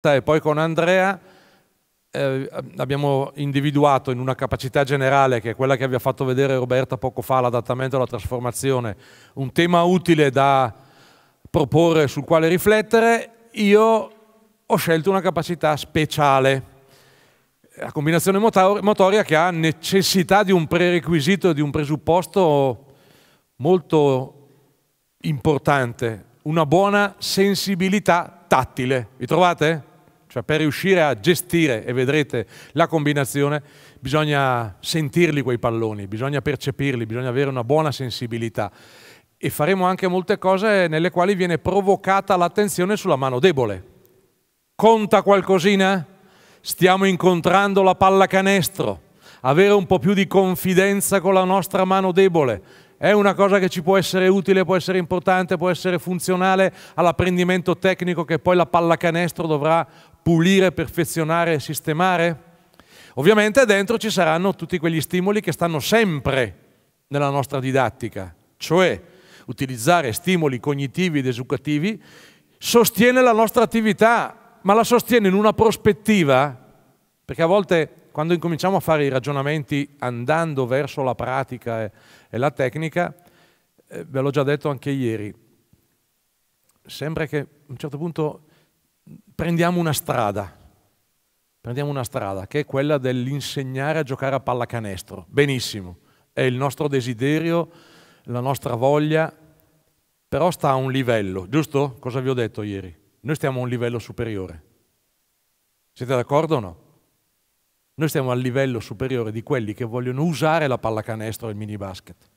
e poi con Andrea eh, abbiamo individuato in una capacità generale, che è quella che vi ha fatto vedere Roberta poco fa, l'adattamento alla trasformazione, un tema utile da proporre sul quale riflettere, io ho scelto una capacità speciale, la combinazione motoria che ha necessità di un prerequisito, di un presupposto molto importante, una buona sensibilità tattile. Vi trovate? Cioè per riuscire a gestire, e vedrete la combinazione, bisogna sentirli quei palloni, bisogna percepirli, bisogna avere una buona sensibilità. E faremo anche molte cose nelle quali viene provocata l'attenzione sulla mano debole. Conta qualcosina? Stiamo incontrando la pallacanestro. Avere un po' più di confidenza con la nostra mano debole è una cosa che ci può essere utile, può essere importante, può essere funzionale all'apprendimento tecnico che poi la pallacanestro dovrà pulire, perfezionare, sistemare? Ovviamente dentro ci saranno tutti quegli stimoli che stanno sempre nella nostra didattica, cioè utilizzare stimoli cognitivi ed educativi sostiene la nostra attività, ma la sostiene in una prospettiva, perché a volte quando incominciamo a fare i ragionamenti andando verso la pratica e, e la tecnica, eh, ve l'ho già detto anche ieri, sembra che a un certo punto prendiamo una strada, prendiamo una strada che è quella dell'insegnare a giocare a pallacanestro. Benissimo, è il nostro desiderio, la nostra voglia, però sta a un livello, giusto? Cosa vi ho detto ieri? Noi stiamo a un livello superiore. Siete d'accordo o no? Noi stiamo al livello superiore di quelli che vogliono usare la pallacanestro e il mini basket,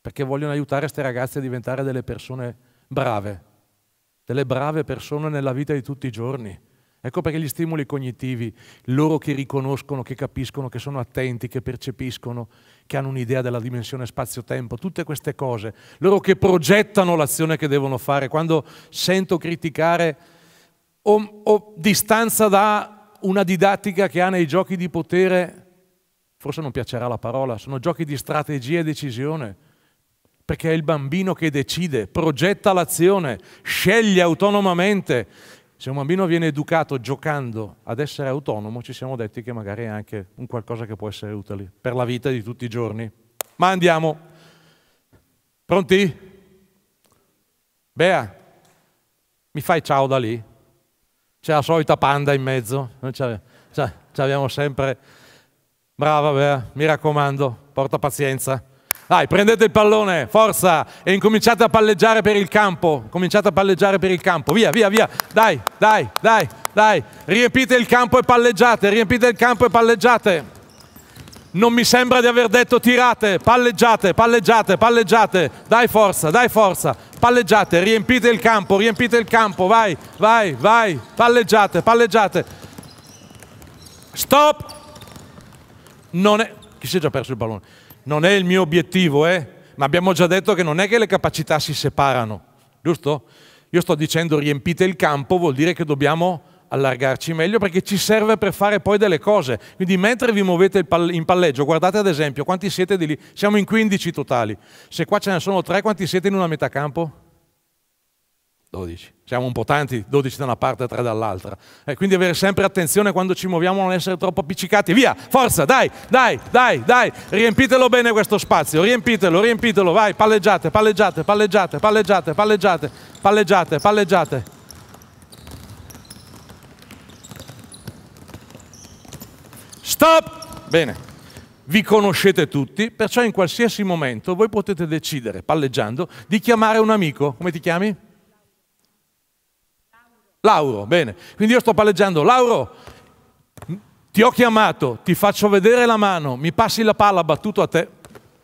perché vogliono aiutare queste ragazze a diventare delle persone brave, delle brave persone nella vita di tutti i giorni. Ecco perché gli stimoli cognitivi, loro che riconoscono, che capiscono, che sono attenti, che percepiscono, che hanno un'idea della dimensione spazio-tempo, tutte queste cose, loro che progettano l'azione che devono fare, quando sento criticare o, o distanza da una didattica che ha nei giochi di potere, forse non piacerà la parola, sono giochi di strategia e decisione perché è il bambino che decide, progetta l'azione, sceglie autonomamente. Se un bambino viene educato giocando ad essere autonomo, ci siamo detti che magari è anche un qualcosa che può essere utile per la vita di tutti i giorni. Ma andiamo. Pronti? Bea, mi fai ciao da lì? C'è la solita panda in mezzo, noi ce sempre. Brava Bea, mi raccomando, porta pazienza. Dai, prendete il pallone, forza, e incominciate a palleggiare per il campo. Cominciate a palleggiare per il campo. Via, via, via. Dai, dai, dai, dai. Riempite il campo e palleggiate, riempite il campo e palleggiate. Non mi sembra di aver detto tirate, palleggiate, palleggiate, palleggiate. Dai forza, dai forza. Palleggiate, riempite il campo, riempite il campo. Vai, vai, vai. Palleggiate, palleggiate. Stop. Non è... Chi si è già perso il pallone? non è il mio obiettivo, eh? ma abbiamo già detto che non è che le capacità si separano, giusto? Io sto dicendo riempite il campo, vuol dire che dobbiamo allargarci meglio perché ci serve per fare poi delle cose. Quindi mentre vi muovete in palleggio, guardate ad esempio quanti siete di lì, siamo in 15 totali, se qua ce ne sono 3 quanti siete in una metà campo? 12. Siamo un po' tanti, 12 da una parte e 3 dall'altra. E quindi avere sempre attenzione quando ci muoviamo, non essere troppo appiccicati. Via, forza, dai, dai, dai, dai. Riempitelo bene questo spazio, riempitelo, riempitelo, vai, palleggiate, palleggiate, palleggiate, palleggiate, palleggiate, palleggiate, palleggiate. Stop! Bene. Vi conoscete tutti, perciò in qualsiasi momento voi potete decidere, palleggiando, di chiamare un amico. Come ti chiami? Lauro, bene. Quindi io sto palleggiando, Lauro, ti ho chiamato, ti faccio vedere la mano, mi passi la palla battuto a, te,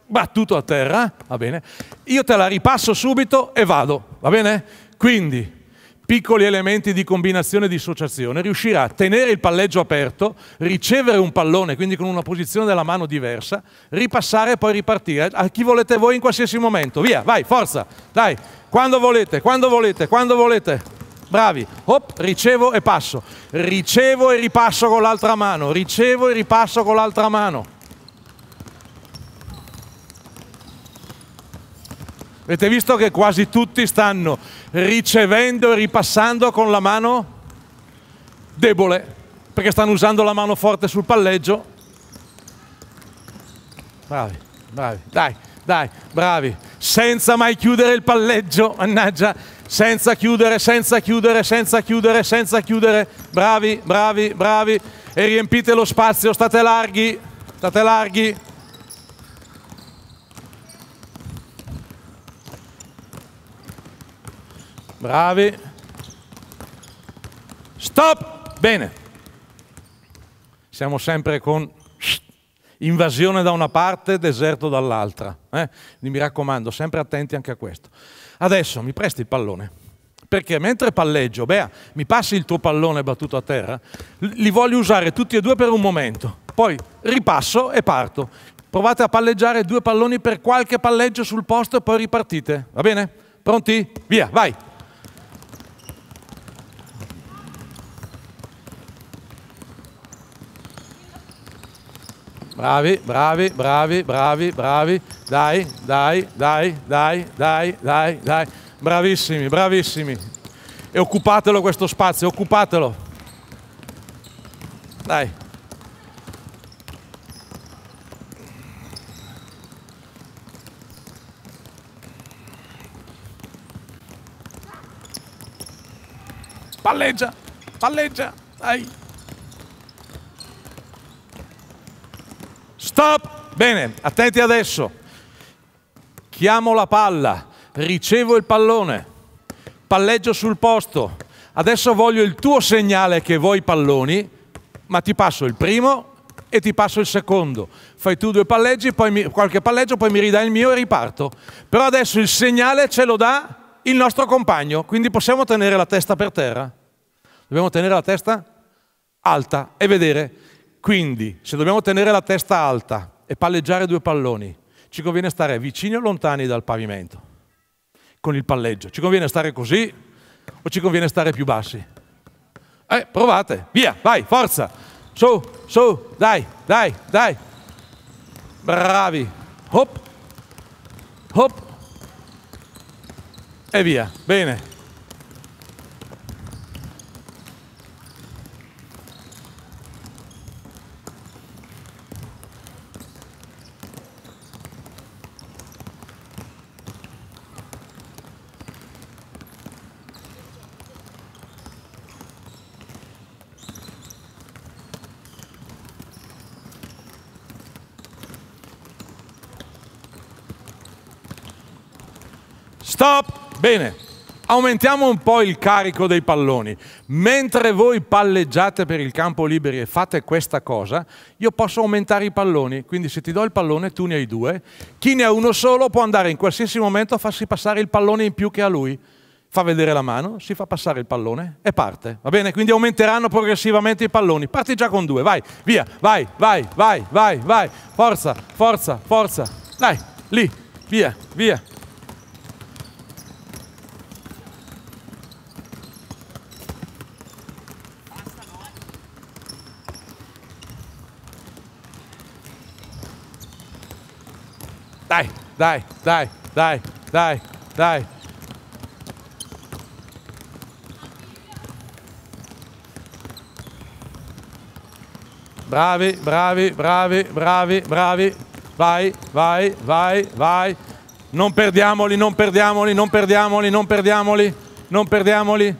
battuto a terra, va bene? Io te la ripasso subito e vado, va bene? Quindi piccoli elementi di combinazione e dissociazione, riuscirà a tenere il palleggio aperto, ricevere un pallone, quindi con una posizione della mano diversa, ripassare e poi ripartire a chi volete voi in qualsiasi momento. Via, vai, forza, dai, quando volete, quando volete, quando volete bravi, hop, ricevo e passo, ricevo e ripasso con l'altra mano, ricevo e ripasso con l'altra mano. Avete visto che quasi tutti stanno ricevendo e ripassando con la mano debole, perché stanno usando la mano forte sul palleggio. Bravi, bravi, dai, dai, bravi, senza mai chiudere il palleggio, mannaggia, senza chiudere, senza chiudere, senza chiudere, senza chiudere. Bravi, bravi, bravi. E riempite lo spazio, state larghi, state larghi. Bravi. Stop! Bene. Siamo sempre con invasione da una parte, deserto dall'altra. Eh? mi raccomando, sempre attenti anche a questo adesso mi presti il pallone. Perché mentre palleggio, Bea, mi passi il tuo pallone battuto a terra, li voglio usare tutti e due per un momento. Poi ripasso e parto. Provate a palleggiare due palloni per qualche palleggio sul posto e poi ripartite. Va bene? Pronti? Via, vai! Bravi, bravi, bravi, bravi, bravi. Dai, dai, dai, dai, dai, dai, dai. Bravissimi, bravissimi. E occupatelo questo spazio, occupatelo. Dai. Palleggia, palleggia, dai. Stop! Bene, attenti adesso. Chiamo la palla, ricevo il pallone, palleggio sul posto. Adesso voglio il tuo segnale che vuoi palloni, ma ti passo il primo e ti passo il secondo. Fai tu due palleggi, poi mi, qualche palleggio, poi mi ridai il mio e riparto. Però adesso il segnale ce lo dà il nostro compagno, quindi possiamo tenere la testa per terra. Dobbiamo tenere la testa alta e vedere quindi, se dobbiamo tenere la testa alta e palleggiare due palloni, ci conviene stare vicini o lontani dal pavimento con il palleggio? Ci conviene stare così o ci conviene stare più bassi? Eh, provate, via, vai, forza, su, su, dai, dai, dai. Bravi, hop, hop e via, bene. Bene, aumentiamo un po' il carico dei palloni. Mentre voi palleggiate per il campo liberi e fate questa cosa, io posso aumentare i palloni. Quindi se ti do il pallone, tu ne hai due. Chi ne ha uno solo può andare in qualsiasi momento a farsi passare il pallone in più che a lui. Fa vedere la mano, si fa passare il pallone e parte. Va bene? Quindi aumenteranno progressivamente i palloni. Parti già con due, vai, via, vai, vai, vai, vai, vai. Forza, forza, forza. Dai, lì, via, via, dai, dai, dai, dai, dai. Bravi, bravi, bravi, bravi, bravi. Vai, vai, vai, vai. Non perdiamoli, non perdiamoli, non perdiamoli, non perdiamoli, non perdiamoli.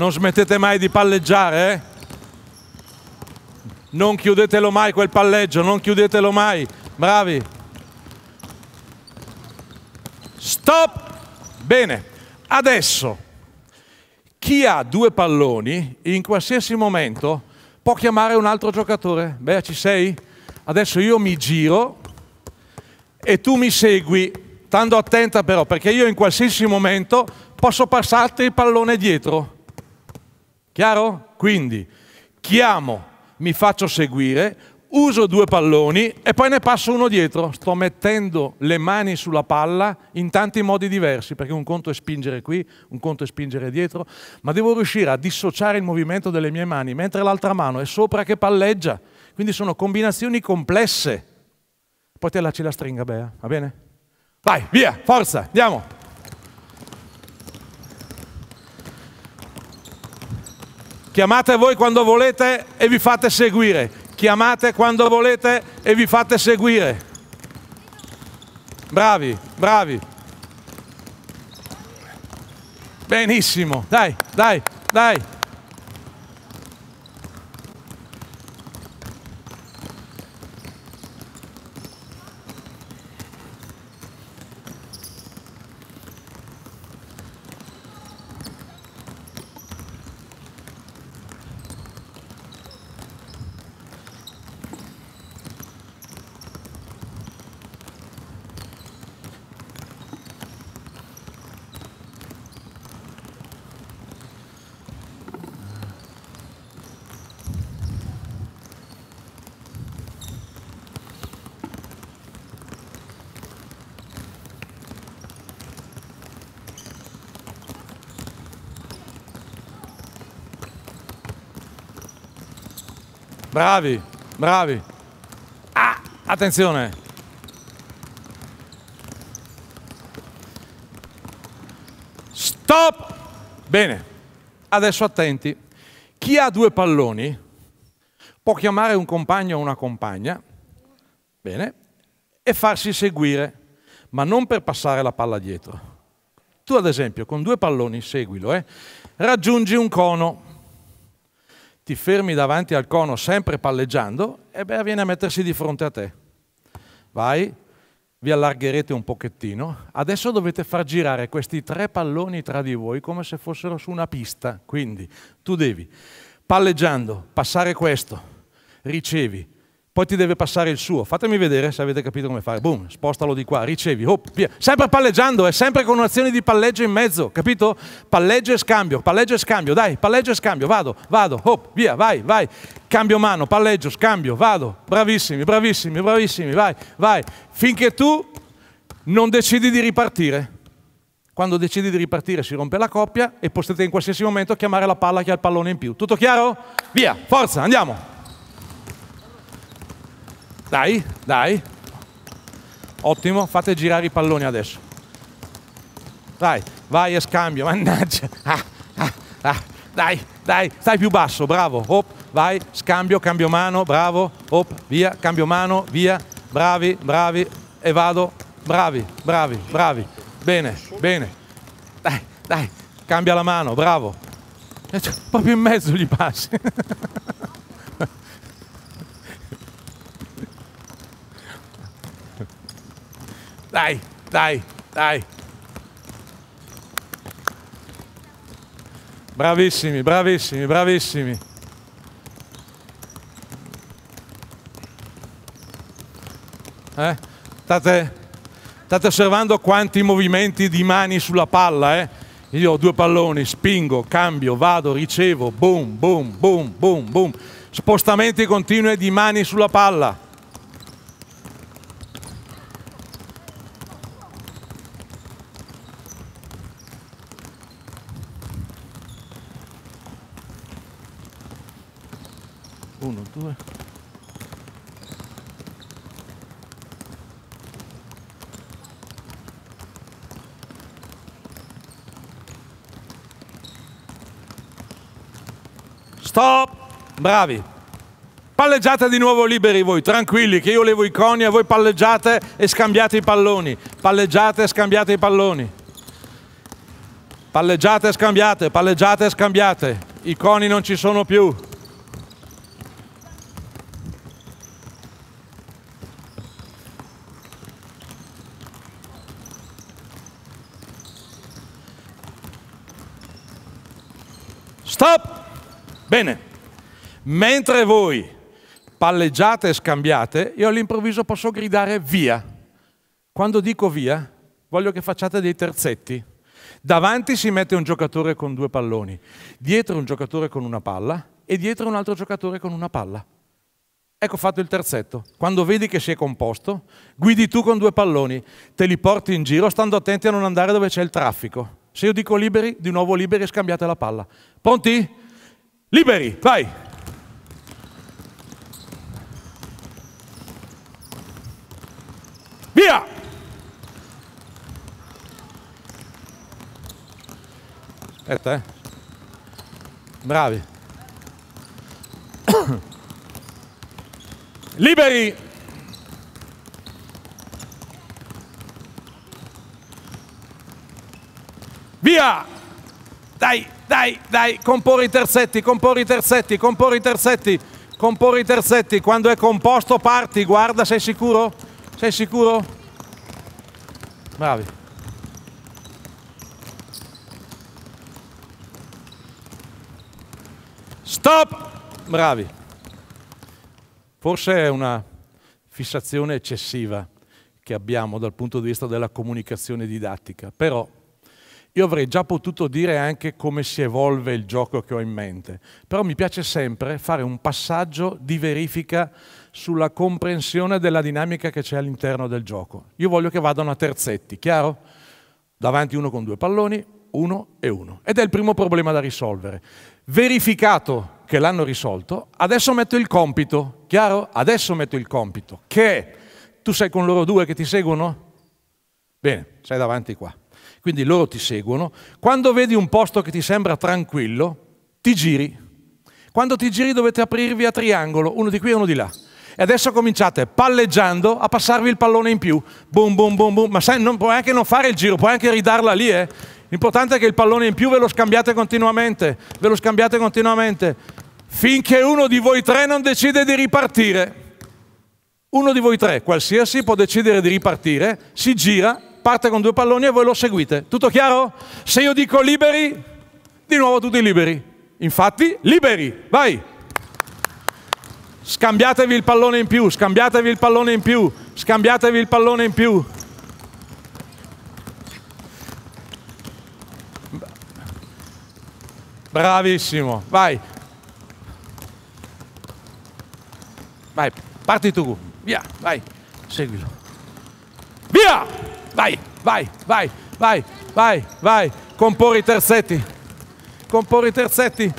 non smettete mai di palleggiare, eh? Non chiudetelo mai quel palleggio, non chiudetelo mai. Bravi. Stop. Bene. Adesso, chi ha due palloni, in qualsiasi momento, può chiamare un altro giocatore. Beh, ci sei? Adesso io mi giro e tu mi segui, stando attenta però, perché io in qualsiasi momento posso passarti il pallone dietro. Chiaro? Quindi chiamo, mi faccio seguire, uso due palloni e poi ne passo uno dietro. Sto mettendo le mani sulla palla in tanti modi diversi, perché un conto è spingere qui, un conto è spingere dietro, ma devo riuscire a dissociare il movimento delle mie mani, mentre l'altra mano è sopra che palleggia. Quindi sono combinazioni complesse. Poi te lacci la stringa, Bea, va bene? Vai, via, forza, andiamo! Chiamate voi quando volete e vi fate seguire. Chiamate quando volete e vi fate seguire. Bravi, bravi. Benissimo, dai, dai, dai. Bravi, bravi. Ah, attenzione. Stop. Bene, adesso attenti. Chi ha due palloni può chiamare un compagno o una compagna, bene, e farsi seguire, ma non per passare la palla dietro. Tu ad esempio con due palloni, seguilo, eh, raggiungi un cono ti fermi davanti al cono sempre palleggiando, e beh, viene a mettersi di fronte a te. Vai, vi allargherete un pochettino. Adesso dovete far girare questi tre palloni tra di voi come se fossero su una pista. Quindi tu devi, palleggiando, passare questo, ricevi, poi ti deve passare il suo. Fatemi vedere se avete capito come fare. Boom, spostalo di qua, ricevi, hop, via. Sempre palleggiando, è eh, sempre con un'azione di palleggio in mezzo, capito? Palleggio e scambio, palleggio e scambio, dai, palleggio e scambio, vado, vado, hop, via, vai, vai. Cambio mano, palleggio, scambio, vado. Bravissimi, bravissimi, bravissimi, vai, vai. Finché tu non decidi di ripartire. Quando decidi di ripartire si rompe la coppia e potete in qualsiasi momento chiamare la palla che ha il pallone in più. Tutto chiaro? Via, forza, andiamo. Dai, dai. Ottimo, fate girare i palloni adesso. Dai, vai e scambio, mannaggia. Ah, ah, ah. Dai, dai, stai più basso, bravo. Op, vai, scambio, cambio mano, bravo. Op, via, cambio mano, via. Bravi, bravi. E vado. Bravi, bravi, bravi. Bene, bene. Dai, dai, cambia la mano, bravo. Proprio in mezzo gli passi. Dai, dai, dai. Bravissimi, bravissimi, bravissimi. Eh? State, state osservando quanti movimenti di mani sulla palla, eh? Io ho due palloni, spingo, cambio, vado, ricevo, boom, boom, boom, boom, boom. Spostamenti continui di mani sulla palla. Stop. Bravi. Palleggiate di nuovo liberi voi, tranquilli, che io levo i coni e voi palleggiate e scambiate i palloni. Palleggiate e scambiate i palloni. Palleggiate e scambiate, palleggiate e scambiate. I coni non ci sono più. Stop! Bene, mentre voi palleggiate e scambiate, io all'improvviso posso gridare via. Quando dico via, voglio che facciate dei terzetti. Davanti si mette un giocatore con due palloni, dietro un giocatore con una palla e dietro un altro giocatore con una palla. Ecco fatto il terzetto. Quando vedi che si è composto, guidi tu con due palloni, te li porti in giro stando attenti a non andare dove c'è il traffico. Se io dico liberi, di nuovo liberi e scambiate la palla. Pronti? Liberi, vai! Via! Aspetta, eh. Bravi. Liberi! Via! Dai! dai, dai, comporre i terzetti, comporre i terzetti, comporre i terzetti, comporre i terzetti. Quando è composto parti, guarda, sei sicuro? Sei sicuro? Bravi. Stop! Bravi. Forse è una fissazione eccessiva che abbiamo dal punto di vista della comunicazione didattica, però io avrei già potuto dire anche come si evolve il gioco che ho in mente, però mi piace sempre fare un passaggio di verifica sulla comprensione della dinamica che c'è all'interno del gioco. Io voglio che vadano a terzetti, chiaro? Davanti uno con due palloni, uno e uno. Ed è il primo problema da risolvere. Verificato che l'hanno risolto, adesso metto il compito, chiaro? Adesso metto il compito, che tu sei con loro due che ti seguono? Bene, sei davanti qua. Quindi loro ti seguono. Quando vedi un posto che ti sembra tranquillo, ti giri. Quando ti giri dovete aprirvi a triangolo, uno di qui e uno di là. E adesso cominciate palleggiando a passarvi il pallone in più. Boom, boom, boom, boom. Ma sai, non, puoi anche non fare il giro, puoi anche ridarla lì, eh. L'importante è che il pallone in più ve lo scambiate continuamente, ve lo scambiate continuamente, finché uno di voi tre non decide di ripartire. Uno di voi tre, qualsiasi, può decidere di ripartire, si gira parte con due palloni e voi lo seguite. Tutto chiaro? Se io dico liberi, di nuovo tutti liberi. Infatti, liberi, vai! Scambiatevi il pallone in più, scambiatevi il pallone in più, scambiatevi il pallone in più. Bravissimo, vai. Vai, parti tu, via, vai, seguilo vai, vai, vai, vai, vai, comporre i terzetti, comporre i terzetti.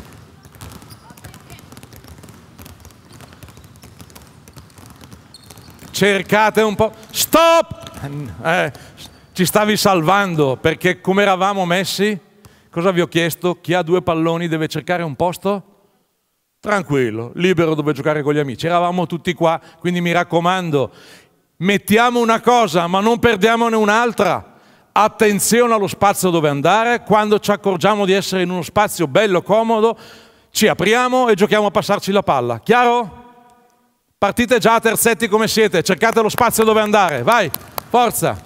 Cercate un po'. Stop! Eh, ci stavi salvando perché come eravamo messi? Cosa vi ho chiesto? Chi ha due palloni deve cercare un posto? Tranquillo, libero dove giocare con gli amici. Eravamo tutti qua, quindi mi raccomando, Mettiamo una cosa, ma non perdiamone un'altra. Attenzione allo spazio dove andare, quando ci accorgiamo di essere in uno spazio bello, comodo, ci apriamo e giochiamo a passarci la palla. Chiaro? Partite già a terzetti come siete, cercate lo spazio dove andare, vai, forza.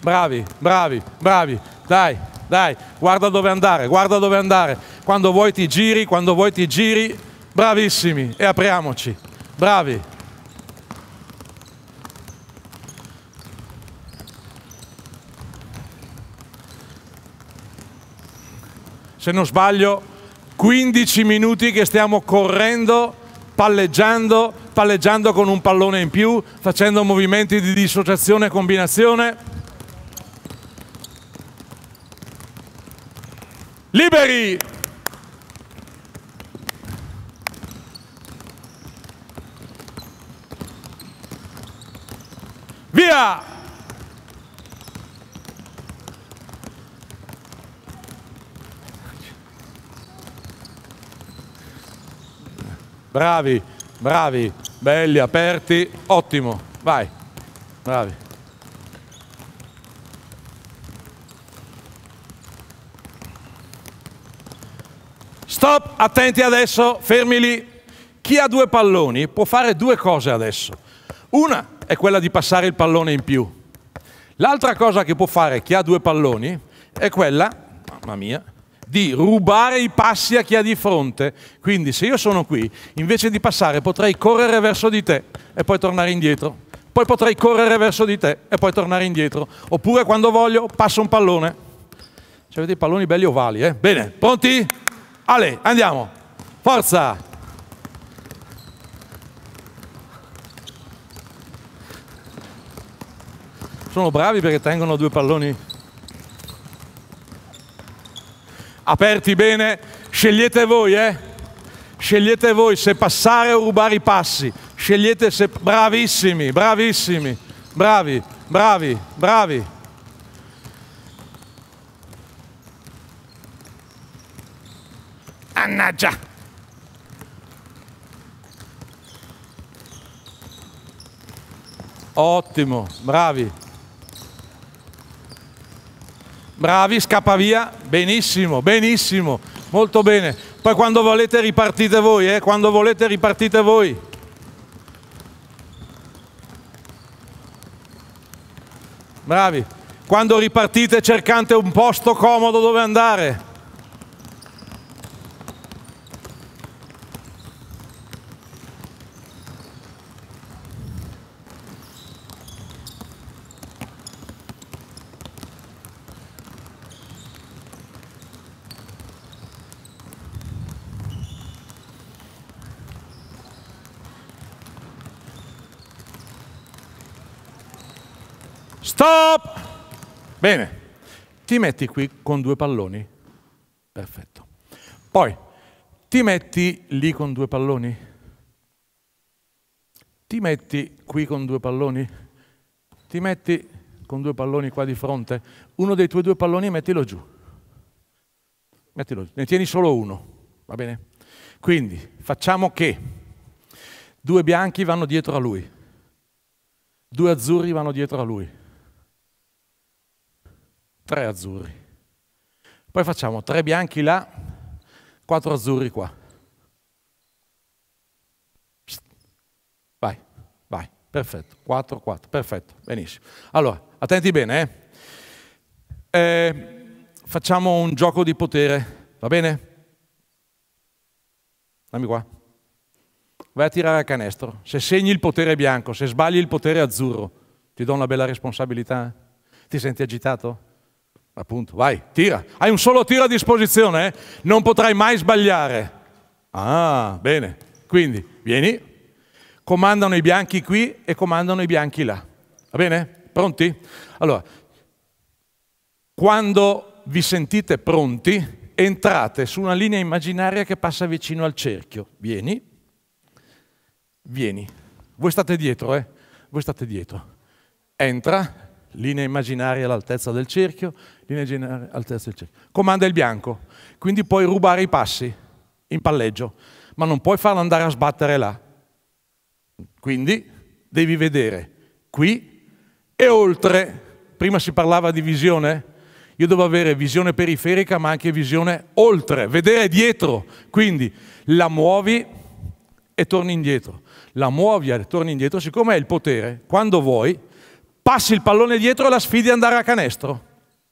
Bravi, bravi, bravi, dai, dai, guarda dove andare, guarda dove andare. Quando vuoi ti giri, quando vuoi ti giri, Bravissimi e apriamoci. Bravi. Se non sbaglio, 15 minuti che stiamo correndo, palleggiando, palleggiando con un pallone in più, facendo movimenti di dissociazione e combinazione. Liberi! Via! Bravi, bravi, belli, aperti, ottimo, vai, bravi. Stop, attenti adesso, fermi lì. Chi ha due palloni può fare due cose adesso. Una, è quella di passare il pallone in più. L'altra cosa che può fare chi ha due palloni è quella, mamma mia, di rubare i passi a chi ha di fronte. Quindi se io sono qui, invece di passare potrei correre verso di te e poi tornare indietro. Poi potrei correre verso di te e poi tornare indietro. Oppure quando voglio passo un pallone. Cioè avete i palloni belli ovali, eh? Bene, pronti? Ale, andiamo. Forza! sono bravi perché tengono due palloni aperti bene, scegliete voi, eh? Scegliete voi se passare o rubare i passi. Scegliete se bravissimi, bravissimi, bravi, bravi, bravi. Mannaggia! Ottimo, bravi bravi, scappa via, benissimo, benissimo, molto bene. Poi quando volete ripartite voi, eh? quando volete ripartite voi. Bravi, quando ripartite cercate un posto comodo dove andare. Stop! Bene, ti metti qui con due palloni. Perfetto. Poi, ti metti lì con due palloni. Ti metti qui con due palloni. Ti metti con due palloni qua di fronte. Uno dei tuoi due palloni mettilo giù. Mettilo giù. Ne tieni solo uno, va bene? Quindi, facciamo che due bianchi vanno dietro a lui. Due azzurri vanno dietro a lui tre azzurri. Poi facciamo tre bianchi là, quattro azzurri qua. Vai, vai, perfetto, 4, 4, perfetto, benissimo. Allora, attenti bene, eh? Eh, facciamo un gioco di potere, va bene? Dammi qua. Vai a tirare a canestro. Se segni il potere bianco, se sbagli il potere azzurro, ti do una bella responsabilità. Ti senti agitato? Appunto, vai, tira. Hai un solo tiro a disposizione, eh? non potrai mai sbagliare. Ah, bene. Quindi, vieni. Comandano i bianchi qui e comandano i bianchi là. Va bene? Pronti? Allora, quando vi sentite pronti, entrate su una linea immaginaria che passa vicino al cerchio. Vieni. Vieni. Voi state dietro, eh? Voi state dietro. Entra linea immaginaria all'altezza del cerchio, linea immaginaria all'altezza del cerchio. Comanda il bianco, quindi puoi rubare i passi in palleggio, ma non puoi farlo andare a sbattere là. Quindi devi vedere qui e oltre. Prima si parlava di visione, io devo avere visione periferica ma anche visione oltre, vedere dietro. Quindi la muovi e torni indietro. La muovi e torni indietro, siccome hai il potere, quando vuoi, passi il pallone dietro e la sfidi ad andare a canestro.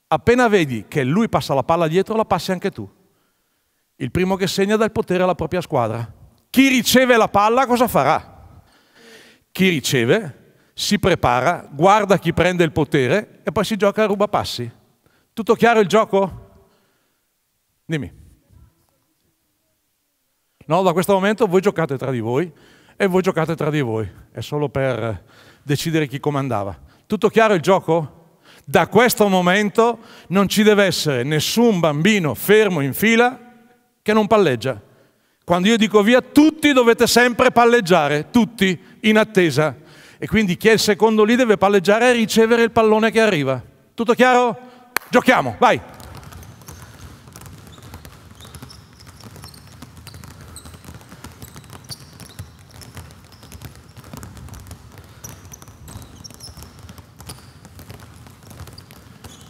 Appena vedi che lui passa la palla dietro, la passi anche tu. Il primo che segna dà il potere alla propria squadra. Chi riceve la palla cosa farà? Chi riceve si prepara, guarda chi prende il potere e poi si gioca a ruba passi. Tutto chiaro il gioco? Dimmi. No, da questo momento voi giocate tra di voi e voi giocate tra di voi. È solo per decidere chi comandava. Tutto chiaro il gioco? Da questo momento non ci deve essere nessun bambino fermo in fila che non palleggia. Quando io dico via, tutti dovete sempre palleggiare, tutti, in attesa. E quindi chi è il secondo lì deve palleggiare e ricevere il pallone che arriva. Tutto chiaro? Giochiamo, vai!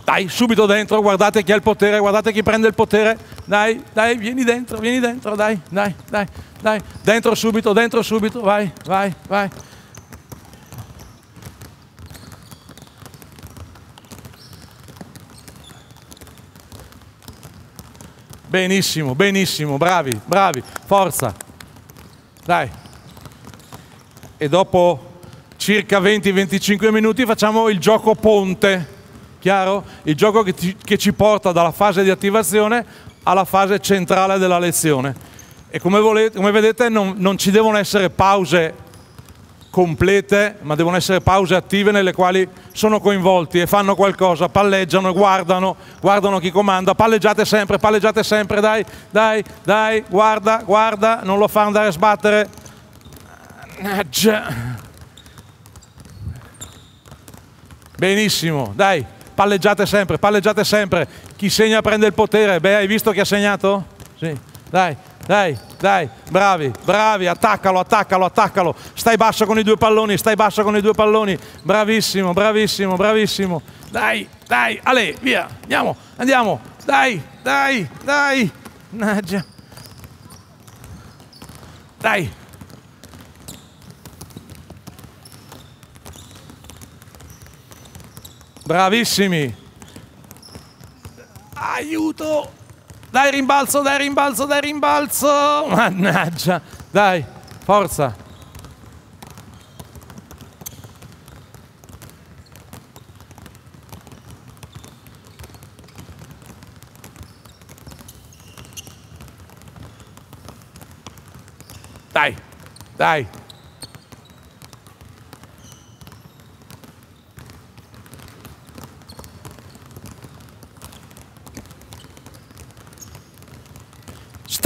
Dai, subito dentro, guardate chi ha il potere, guardate chi prende il potere. Dai, dai, vieni dentro, vieni dentro, dai, dai, dai, dai. Dentro subito, dentro subito, vai, vai, vai. Benissimo, benissimo, bravi, bravi, forza. Dai. E dopo circa 20-25 minuti facciamo il gioco ponte chiaro? Il gioco che, ti, che ci porta dalla fase di attivazione alla fase centrale della lezione. E come, volete, come vedete non, non ci devono essere pause complete, ma devono essere pause attive nelle quali sono coinvolti e fanno qualcosa, palleggiano, guardano, guardano chi comanda, palleggiate sempre, palleggiate sempre, dai, dai, dai, guarda, guarda, non lo fa andare a sbattere. Benissimo, dai palleggiate sempre, palleggiate sempre, chi segna prende il potere, beh hai visto chi ha segnato? Sì, dai, dai, dai, bravi, bravi, attaccalo, attaccalo, attaccalo, stai basso con i due palloni, stai basso con i due palloni, bravissimo, bravissimo, bravissimo, dai, dai, Ale, via, andiamo, andiamo, dai, dai, dai, mannaggia, dai. Bravissimi. Aiuto. Dai rimbalzo, dai rimbalzo, dai rimbalzo. Mannaggia. Dai, forza. Dai, dai.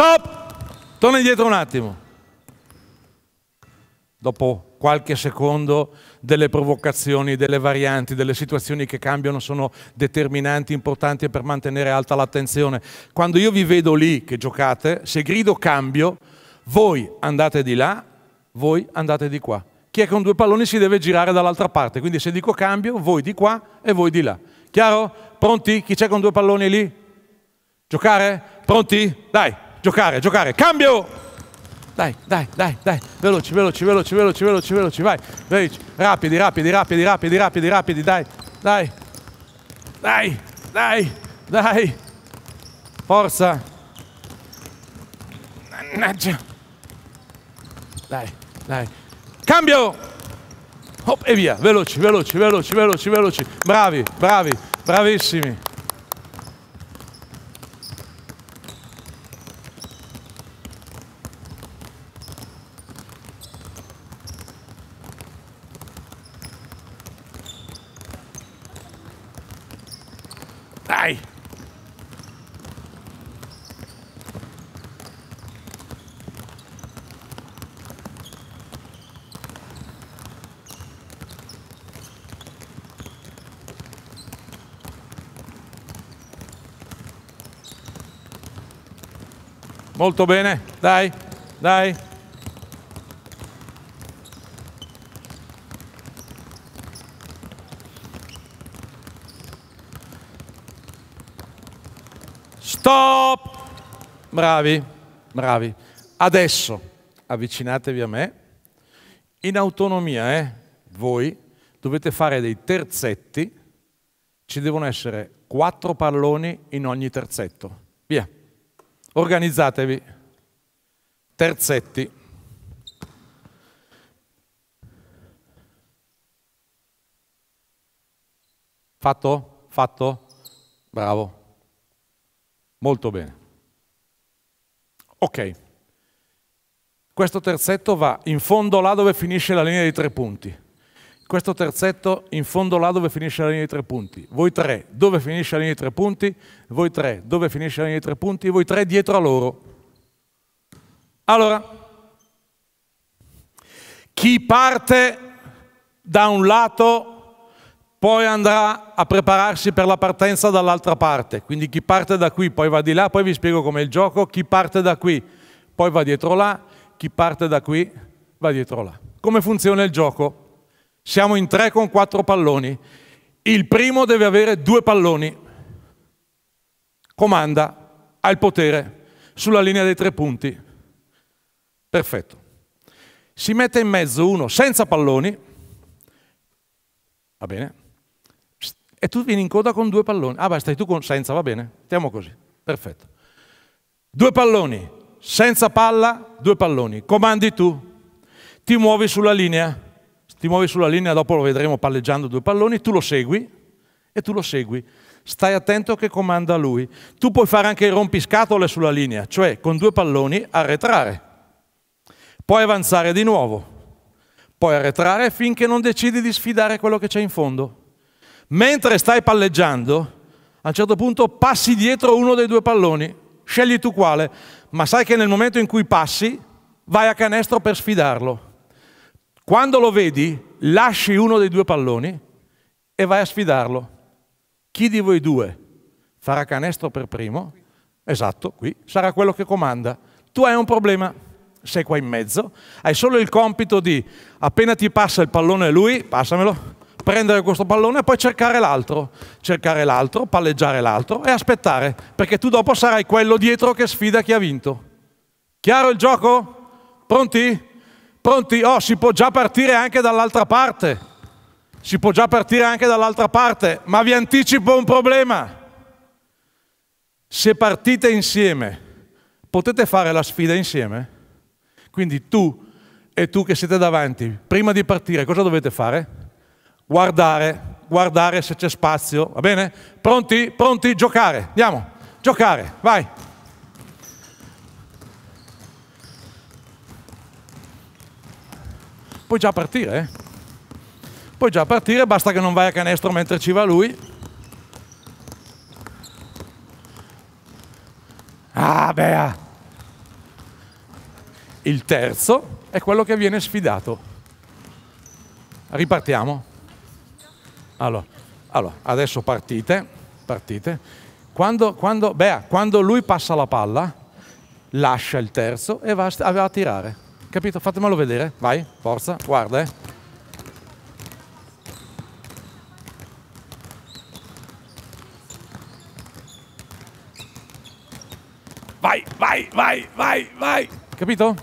Stop! Torna indietro un attimo. Dopo qualche secondo delle provocazioni, delle varianti, delle situazioni che cambiano sono determinanti, importanti per mantenere alta l'attenzione. Quando io vi vedo lì che giocate, se grido cambio, voi andate di là, voi andate di qua. Chi è con due palloni si deve girare dall'altra parte, quindi se dico cambio, voi di qua e voi di là. Chiaro? Pronti? Chi c'è con due palloni lì? Giocare? Pronti? Dai! giocare, giocare, cambio! Dai, dai, dai, dai, veloci, veloci, veloci, veloci, veloci, veloci, vai, veloci, rapidi, rapidi, rapidi, rapidi, rapidi, rapidi, dai, dai, dai, dai, dai, forza, mannaggia, dai, dai, cambio, Hop, e via, veloci, veloci, veloci, veloci, veloci, bravi, bravi, bravissimi. Molto bene, dai, dai. Stop! Bravi, bravi. Adesso avvicinatevi a me. In autonomia, eh? Voi dovete fare dei terzetti. Ci devono essere quattro palloni in ogni terzetto. Via. Organizzatevi. Terzetti. Fatto? Fatto? Bravo. Molto bene. Ok. Questo terzetto va in fondo là dove finisce la linea dei tre punti. Questo terzetto in fondo là dove finisce la linea di tre punti. Voi tre, dove finisce la linea di tre punti? Voi tre, dove finisce la linea di tre punti? Voi tre dietro a loro. Allora, chi parte da un lato poi andrà a prepararsi per la partenza dall'altra parte. Quindi chi parte da qui poi va di là, poi vi spiego com'è il gioco, chi parte da qui poi va dietro là, chi parte da qui va dietro là. Come funziona il gioco? Siamo in tre con quattro palloni. Il primo deve avere due palloni. Comanda, ha il potere sulla linea dei tre punti. Perfetto. Si mette in mezzo uno senza palloni. Va bene. E tu vieni in coda con due palloni. Ah, basta, stai tu con senza, va bene. Stiamo così. Perfetto. Due palloni, senza palla, due palloni. Comandi tu. Ti muovi sulla linea ti muovi sulla linea, dopo lo vedremo palleggiando due palloni, tu lo segui e tu lo segui. Stai attento che comanda lui. Tu puoi fare anche il rompiscatole sulla linea, cioè con due palloni arretrare. Puoi avanzare di nuovo. Puoi arretrare finché non decidi di sfidare quello che c'è in fondo. Mentre stai palleggiando, a un certo punto passi dietro uno dei due palloni, scegli tu quale, ma sai che nel momento in cui passi vai a canestro per sfidarlo quando lo vedi, lasci uno dei due palloni e vai a sfidarlo. Chi di voi due farà canestro per primo? Esatto, qui sarà quello che comanda. Tu hai un problema, sei qua in mezzo, hai solo il compito di, appena ti passa il pallone lui, passamelo, prendere questo pallone e poi cercare l'altro, cercare l'altro, palleggiare l'altro e aspettare, perché tu dopo sarai quello dietro che sfida chi ha vinto. Chiaro il gioco? Pronti? Pronti? Oh, si può già partire anche dall'altra parte. Si può già partire anche dall'altra parte, ma vi anticipo un problema. Se partite insieme, potete fare la sfida insieme? Quindi tu e tu che siete davanti, prima di partire, cosa dovete fare? Guardare, guardare se c'è spazio, va bene? Pronti? Pronti? Giocare, andiamo, giocare, vai. puoi già partire. Eh? Puoi già partire, basta che non vai a canestro mentre ci va lui. Ah, beh. Il terzo è quello che viene sfidato. Ripartiamo. Allora, allora adesso partite, partite. Quando, quando, Bea, quando lui passa la palla, lascia il terzo e va a tirare. Capito? Fatemelo vedere. Vai, forza. Guarda, eh. Vai, vai, vai, vai, vai. Capito?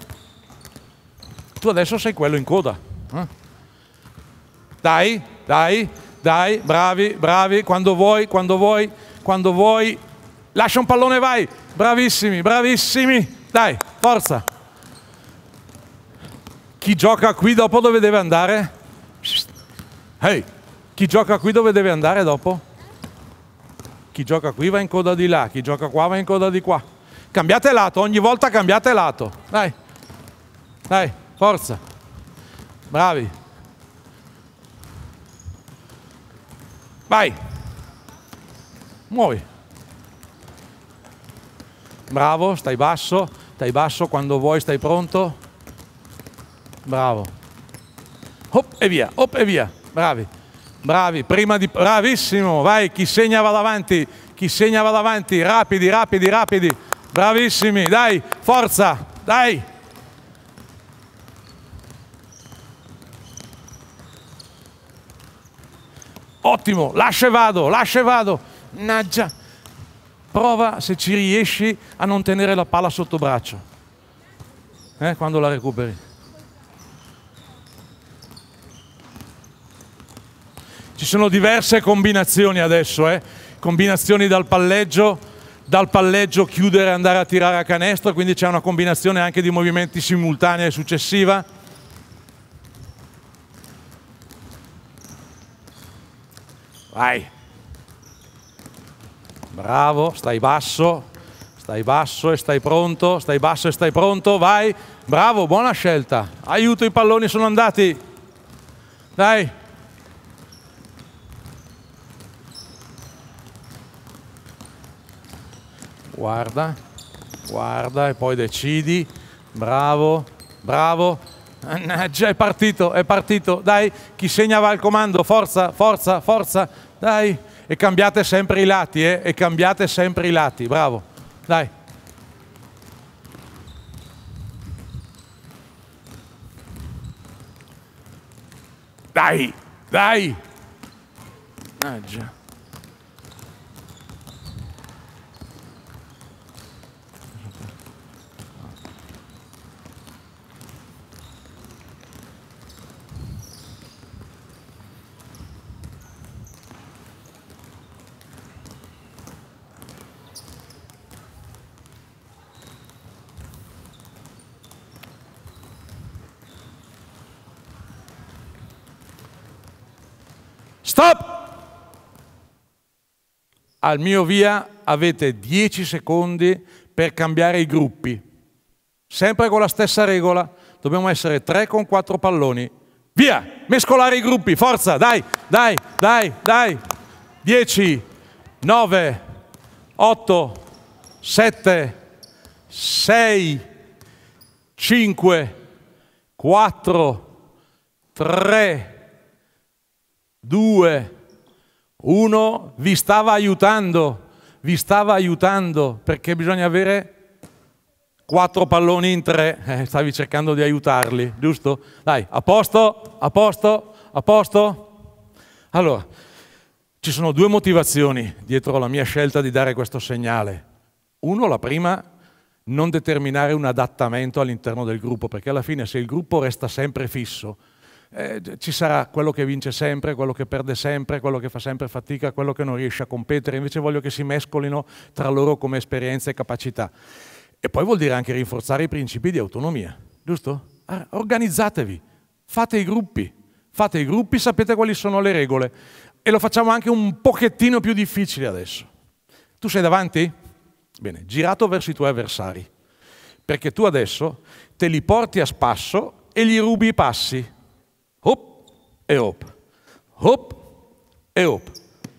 Tu adesso sei quello in coda. Eh? Dai, dai, dai, bravi, bravi, quando vuoi, quando vuoi, quando vuoi. Lascia un pallone, vai. Bravissimi, bravissimi. Dai, forza. Chi gioca qui dopo dove deve andare? Ehi, hey, chi gioca qui dove deve andare dopo? Chi gioca qui va in coda di là, chi gioca qua va in coda di qua. Cambiate lato, ogni volta cambiate lato. Dai, dai, forza. Bravi. Vai. Muovi. Bravo, stai basso, stai basso quando vuoi, stai pronto. Bravo. Hop e via, hop e via. Bravi. Bravi, prima di... Bravissimo, vai, chi segna va davanti, chi segna va davanti, rapidi, rapidi, rapidi. Bravissimi, dai, forza, dai. Ottimo, lascia e vado, lascia e vado. Naggia. Prova, se ci riesci, a non tenere la palla sotto braccio. Eh, quando la recuperi. Ci sono diverse combinazioni adesso, eh? combinazioni dal palleggio, dal palleggio chiudere e andare a tirare a canestro, quindi c'è una combinazione anche di movimenti simultanea e successiva. Vai. Bravo, stai basso, stai basso e stai pronto, stai basso e stai pronto, vai. Bravo, buona scelta. Aiuto, i palloni sono andati. Dai. guarda, guarda e poi decidi, bravo, bravo, mannaggia è partito, è partito, dai, chi segna va al comando, forza, forza, forza, dai, e cambiate sempre i lati, eh? e cambiate sempre i lati, bravo, dai. Dai, dai! Mannaggia. Stop! Al mio via avete 10 secondi per cambiare i gruppi. Sempre con la stessa regola. Dobbiamo essere 3 con 4 palloni. Via! Mescolare i gruppi, forza, dai, dai, dai, dai. 10, 9, 8, 7, 6, 5, 4, 3, due, uno, vi stava aiutando, vi stava aiutando, perché bisogna avere quattro palloni in tre, eh, stavi cercando di aiutarli, giusto? Dai, a posto, a posto, a posto. Allora, ci sono due motivazioni dietro alla mia scelta di dare questo segnale. Uno, la prima, non determinare un adattamento all'interno del gruppo, perché alla fine se il gruppo resta sempre fisso, eh, ci sarà quello che vince sempre, quello che perde sempre, quello che fa sempre fatica, quello che non riesce a competere, invece voglio che si mescolino tra loro come esperienza e capacità. E poi vuol dire anche rinforzare i principi di autonomia, giusto? Ah, organizzatevi, fate i gruppi, fate i gruppi, sapete quali sono le regole e lo facciamo anche un pochettino più difficile adesso. Tu sei davanti? Bene, girato verso i tuoi avversari, perché tu adesso te li porti a spasso e gli rubi i passi e hop, hop e hop.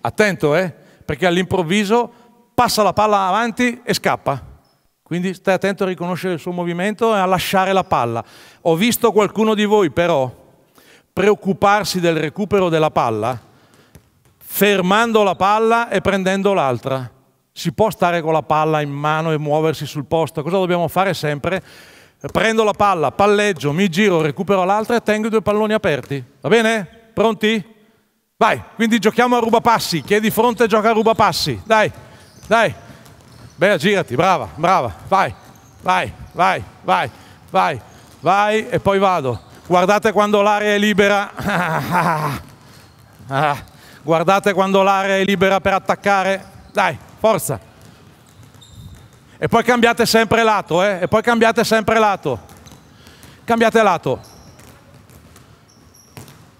Attento, eh? Perché all'improvviso passa la palla avanti e scappa. Quindi stai attento a riconoscere il suo movimento e a lasciare la palla. Ho visto qualcuno di voi però preoccuparsi del recupero della palla, fermando la palla e prendendo l'altra. Si può stare con la palla in mano e muoversi sul posto. Cosa dobbiamo fare sempre? prendo la palla, palleggio, mi giro, recupero l'altra e tengo i due palloni aperti. Va bene? Pronti? Vai, quindi giochiamo a rubapassi. Chi è di fronte gioca a rubapassi. Dai, dai. Beh, girati, brava, brava. Vai, vai, vai, vai, vai, vai e poi vado. Guardate quando l'area è libera. Ah, guardate quando l'area è libera per attaccare. Dai, forza. E poi cambiate sempre lato, eh? E poi cambiate sempre lato. Cambiate lato.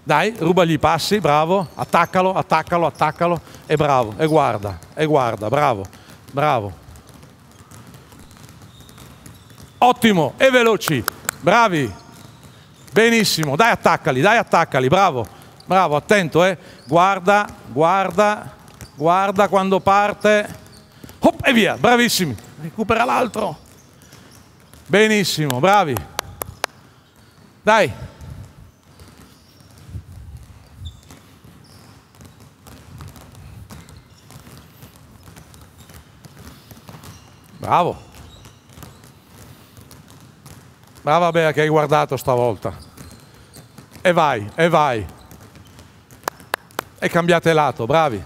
Dai, rubagli i passi, bravo. Attaccalo, attaccalo, attaccalo. E bravo, e guarda, e guarda, bravo, bravo. Ottimo, e veloci, bravi. Benissimo, dai attaccali, dai attaccali, bravo. Bravo, attento, eh. Guarda, guarda, guarda quando parte. Hop, e via, bravissimi. Recupera l'altro. Benissimo, bravi. Dai. Bravo. Brava Bea che hai guardato stavolta. E vai, e vai. E cambiate lato, bravi.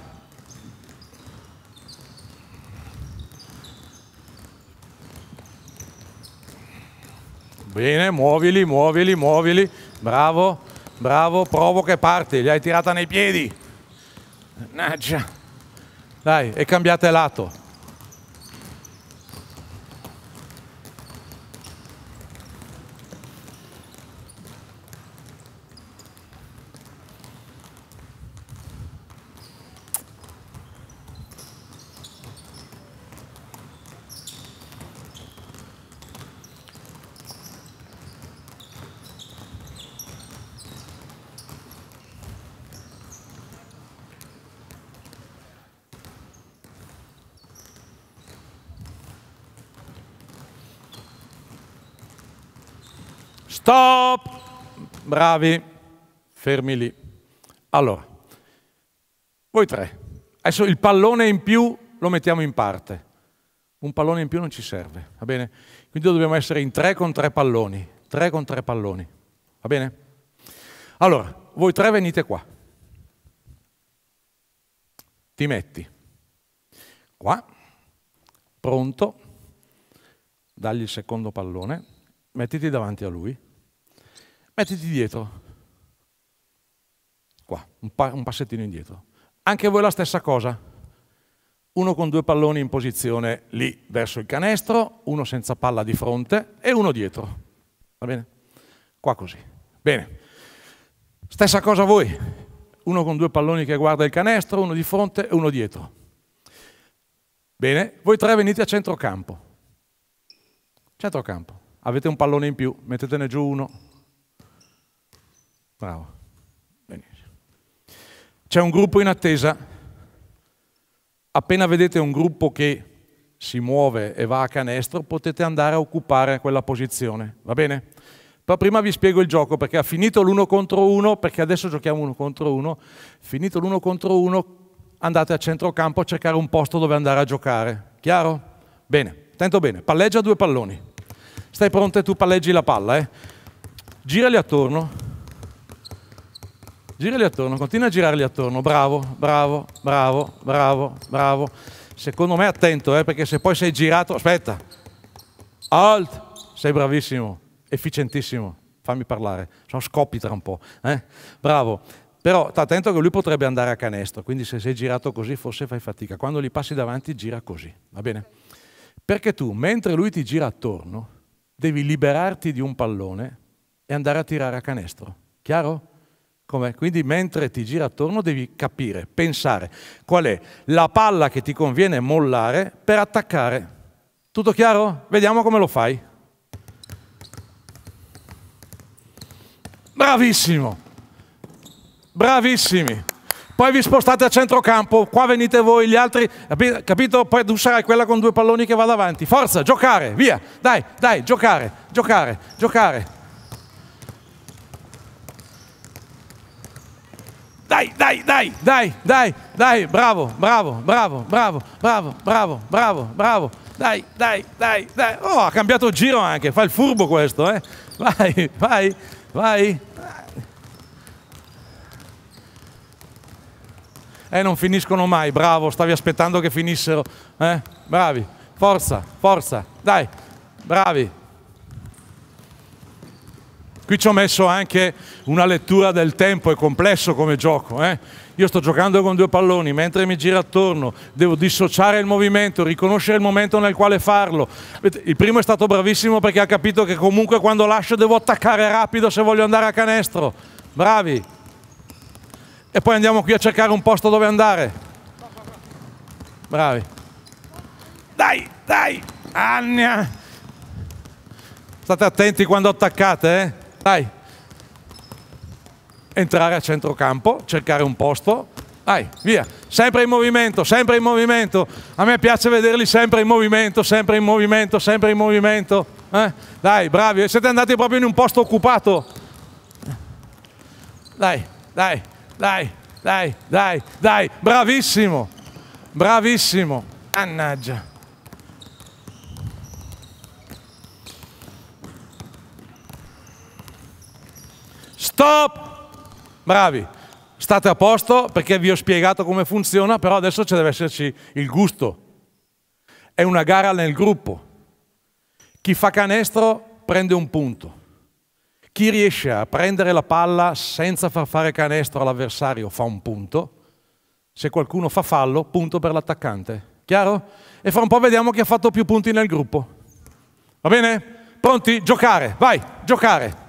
Bene, muovili, muovili, muovili. Bravo, bravo, provoca e parte. Gli hai tirata nei piedi. Naggia. Dai, e cambiate lato. Stop! Bravi, fermi lì. Allora, voi tre. Adesso il pallone in più lo mettiamo in parte. Un pallone in più non ci serve, va bene? Quindi dobbiamo essere in tre con tre palloni. Tre con tre palloni, va bene? Allora, voi tre venite qua. Ti metti qua, pronto, dagli il secondo pallone, mettiti davanti a lui mettiti dietro, qua, un, pa un passettino indietro. Anche voi la stessa cosa uno con due palloni in posizione lì verso il canestro, uno senza palla di fronte e uno dietro. Va bene? Qua così. Bene. Stessa cosa voi. Uno con due palloni che guarda il canestro, uno di fronte e uno dietro. Bene, voi tre venite a centrocampo. Centrocampo. Avete un pallone in più, mettetene giù uno, Bravo. Benissimo. C'è un gruppo in attesa. Appena vedete un gruppo che si muove e va a canestro, potete andare a occupare quella posizione, va bene? Però prima vi spiego il gioco, perché ha finito l'uno contro uno, perché adesso giochiamo uno contro uno, finito l'uno contro uno, andate a centrocampo a cercare un posto dove andare a giocare, chiaro? Bene, tento bene, palleggia due palloni, stai pronto e tu palleggi la palla, eh? girali attorno, Girali attorno, continua a girarli attorno. Bravo, bravo, bravo, bravo, bravo. Secondo me attento, eh, perché se poi sei girato... Aspetta. Alt. Sei bravissimo, efficientissimo. Fammi parlare, sono scoppi tra un po'. Eh? Bravo. Però attento che lui potrebbe andare a canestro, quindi se sei girato così forse fai fatica. Quando li passi davanti gira così, va bene? Perché tu, mentre lui ti gira attorno, devi liberarti di un pallone e andare a tirare a canestro. Chiaro? Com'è? Quindi mentre ti gira attorno devi capire, pensare qual è la palla che ti conviene mollare per attaccare. Tutto chiaro? Vediamo come lo fai. Bravissimo! Bravissimi! Poi vi spostate a centrocampo, qua venite voi, gli altri, capito? Poi tu sarai quella con due palloni che va davanti. Forza, giocare, via, dai, dai, giocare, giocare, giocare. Dai, dai, dai, dai, dai, dai, bravo, bravo, bravo, bravo, bravo, bravo, bravo, bravo. Dai, dai, dai, dai. Oh, ha cambiato giro anche, fa il furbo questo, eh. Vai, vai, vai. Eh, non finiscono mai, bravo, stavi aspettando che finissero. Eh, bravi, forza, forza, dai, bravi. Qui ci ho messo anche una lettura del tempo, è complesso come gioco. Eh? Io sto giocando con due palloni, mentre mi gira attorno, devo dissociare il movimento, riconoscere il momento nel quale farlo. Il primo è stato bravissimo perché ha capito che comunque quando lascio devo attaccare rapido se voglio andare a canestro. Bravi! E poi andiamo qui a cercare un posto dove andare. Bravi. Dai, dai! Anna! State attenti quando attaccate, eh? Dai. Entrare a centrocampo, cercare un posto. Vai, via. Sempre in movimento, sempre in movimento. A me piace vederli sempre in movimento, sempre in movimento, sempre in movimento. Eh? Dai, bravi. Siete andati proprio in un posto occupato. Dai, dai, dai, dai, dai, dai. Bravissimo. Bravissimo. Annaggia. Stop! Bravi, state a posto perché vi ho spiegato come funziona, però adesso ci deve esserci il gusto. È una gara nel gruppo. Chi fa canestro prende un punto. Chi riesce a prendere la palla senza far fare canestro all'avversario fa un punto. Se qualcuno fa fallo, punto per l'attaccante. Chiaro? E fra un po' vediamo chi ha fatto più punti nel gruppo. Va bene? Pronti? Giocare, vai, giocare.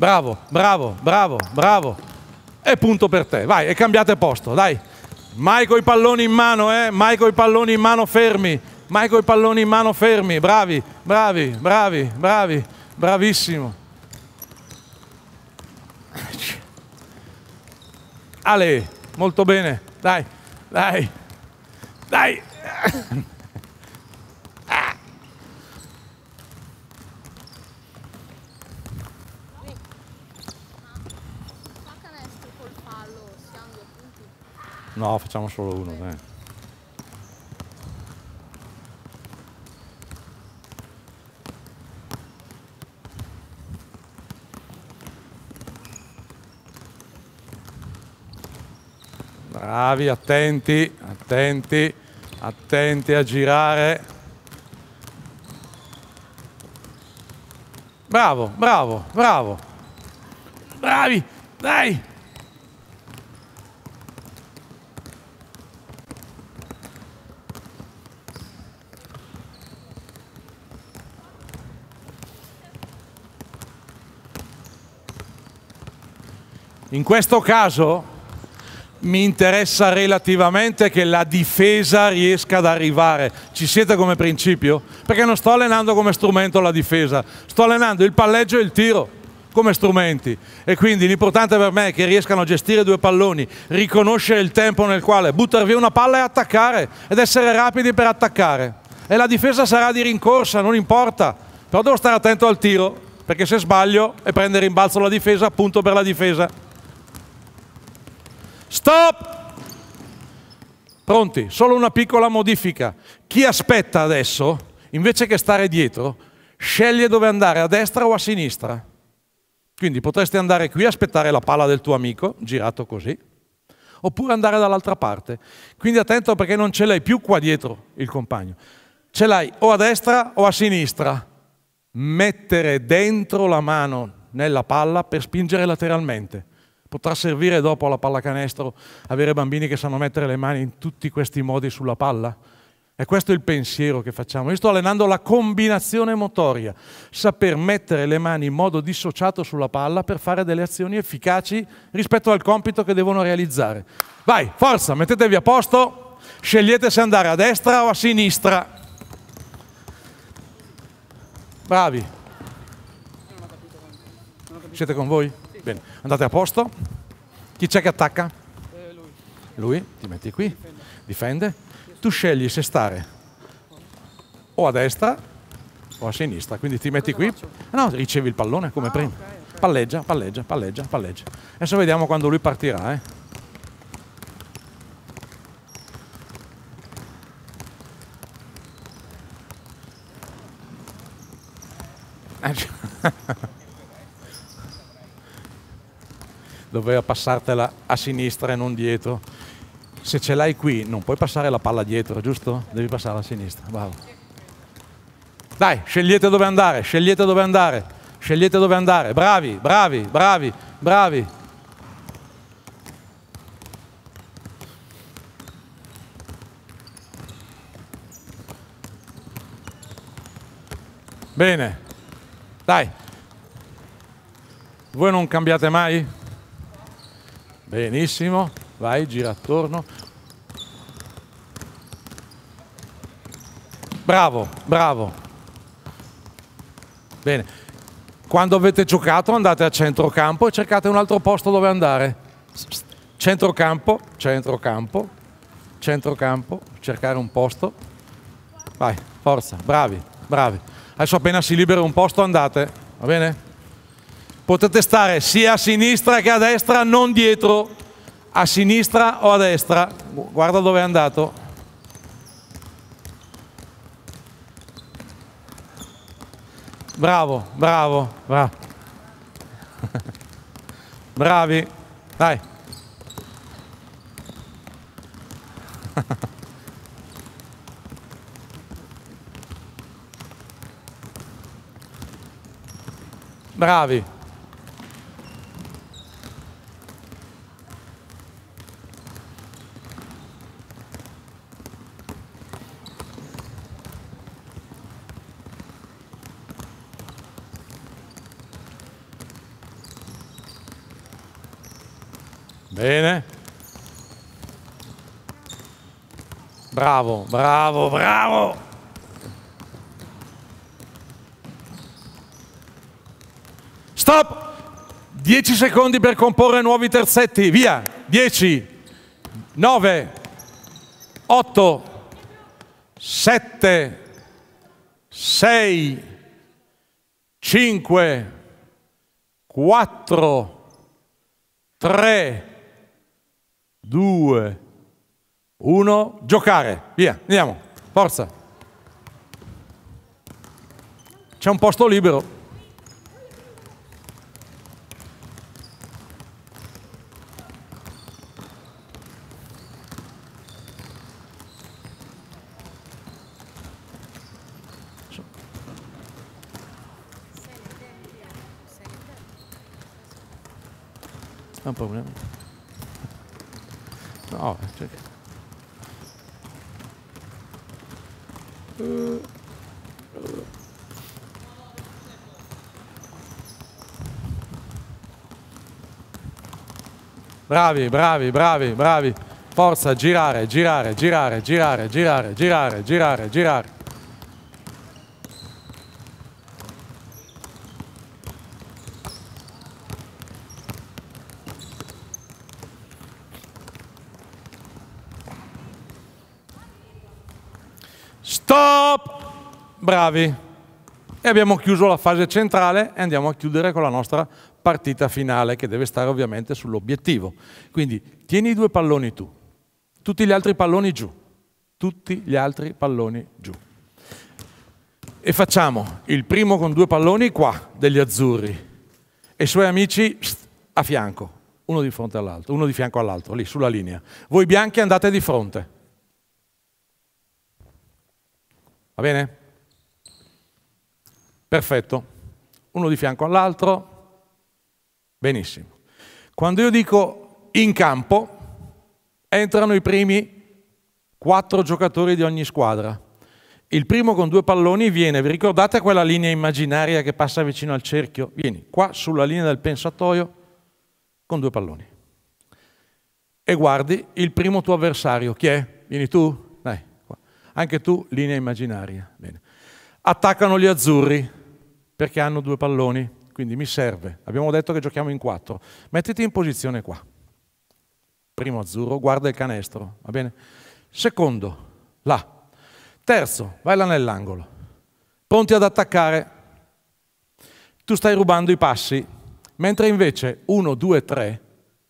bravo, bravo, bravo, bravo. E punto per te, vai, e cambiate posto, dai. Mai coi palloni in mano, eh, mai coi palloni in mano fermi, mai coi palloni in mano fermi, bravi, bravi, bravi, bravi, bravissimo. Ale, molto bene, dai, dai, dai. No, facciamo solo uno, dai. Bravi, attenti, attenti, attenti a girare. Bravo, bravo, bravo. Bravi, dai! In questo caso mi interessa relativamente che la difesa riesca ad arrivare. Ci siete come principio? Perché non sto allenando come strumento la difesa, sto allenando il palleggio e il tiro come strumenti e quindi l'importante per me è che riescano a gestire due palloni, riconoscere il tempo nel quale buttare via una palla e attaccare ed essere rapidi per attaccare. E la difesa sarà di rincorsa, non importa, però devo stare attento al tiro perché se sbaglio e in balzo la difesa, punto per la difesa. Stop! Pronti? Solo una piccola modifica. Chi aspetta adesso, invece che stare dietro, sceglie dove andare, a destra o a sinistra. Quindi potresti andare qui e aspettare la palla del tuo amico, girato così, oppure andare dall'altra parte. Quindi attento perché non ce l'hai più qua dietro il compagno. Ce l'hai o a destra o a sinistra. Mettere dentro la mano nella palla per spingere lateralmente potrà servire dopo alla pallacanestro avere bambini che sanno mettere le mani in tutti questi modi sulla palla? E questo è il pensiero che facciamo. Io sto allenando la combinazione motoria, saper mettere le mani in modo dissociato sulla palla per fare delle azioni efficaci rispetto al compito che devono realizzare. Vai, forza, mettetevi a posto, scegliete se andare a destra o a sinistra. Bravi. Siete con voi? Bene, andate a posto. Chi c'è che attacca? Eh, lui. Lui, ti metti qui, difende. Tu scegli se stare o a destra o a sinistra, quindi ti metti qui. No, ricevi il pallone come ah, prima. Okay, okay. Palleggia, palleggia, palleggia, palleggia. Adesso vediamo quando lui partirà, eh. doveva passartela a sinistra e non dietro. Se ce l'hai qui non puoi passare la palla dietro, giusto? Devi passare a sinistra, bravo. Dai, scegliete dove andare, scegliete dove andare, scegliete dove andare. Bravi, bravi, bravi, bravi. Bene, dai. Voi non cambiate mai? Benissimo, vai, gira attorno. Bravo, bravo. Bene. Quando avete giocato andate a centrocampo e cercate un altro posto dove andare. Centrocampo, centrocampo, centrocampo, cercare un posto. Vai, forza, bravi, bravi. Adesso appena si libera un posto andate, va bene? potete stare sia a sinistra che a destra, non dietro, a sinistra o a destra. Guarda dove è andato. Bravo, bravo, bravo. Bravi, dai. Bravi. Bene. Bravo, bravo, bravo. Stop. 10 secondi per comporre nuovi terzetti. Via. 10, 9, 8, 7, 6, 5, 4, 3, due, uno, giocare, via, andiamo, forza. C'è un posto libero. No problem. Oh, check. Cioè. Bravi, bravi, bravi, bravi. Forza, girare, girare, girare, girare, girare, girare, girare, girare. bravi. E abbiamo chiuso la fase centrale e andiamo a chiudere con la nostra partita finale che deve stare ovviamente sull'obiettivo. Quindi tieni i due palloni tu, tutti gli altri palloni giù, tutti gli altri palloni giù. E facciamo il primo con due palloni qua degli azzurri e i suoi amici a fianco, uno di fronte all'altro, uno di fianco all'altro, lì sulla linea. Voi bianchi andate di fronte. Va bene? Perfetto, uno di fianco all'altro, benissimo. Quando io dico in campo, entrano i primi quattro giocatori di ogni squadra. Il primo con due palloni viene, vi ricordate quella linea immaginaria che passa vicino al cerchio? Vieni qua sulla linea del pensatoio con due palloni. E guardi il primo tuo avversario, chi è? Vieni tu? Dai, qua. anche tu, linea immaginaria. Bene. Attaccano gli azzurri, perché hanno due palloni, quindi mi serve. Abbiamo detto che giochiamo in quattro. Mettiti in posizione qua. Primo azzurro, guarda il canestro, va bene? Secondo, là. Terzo, vai là nell'angolo. Pronti ad attaccare. Tu stai rubando i passi, mentre invece uno, due, tre,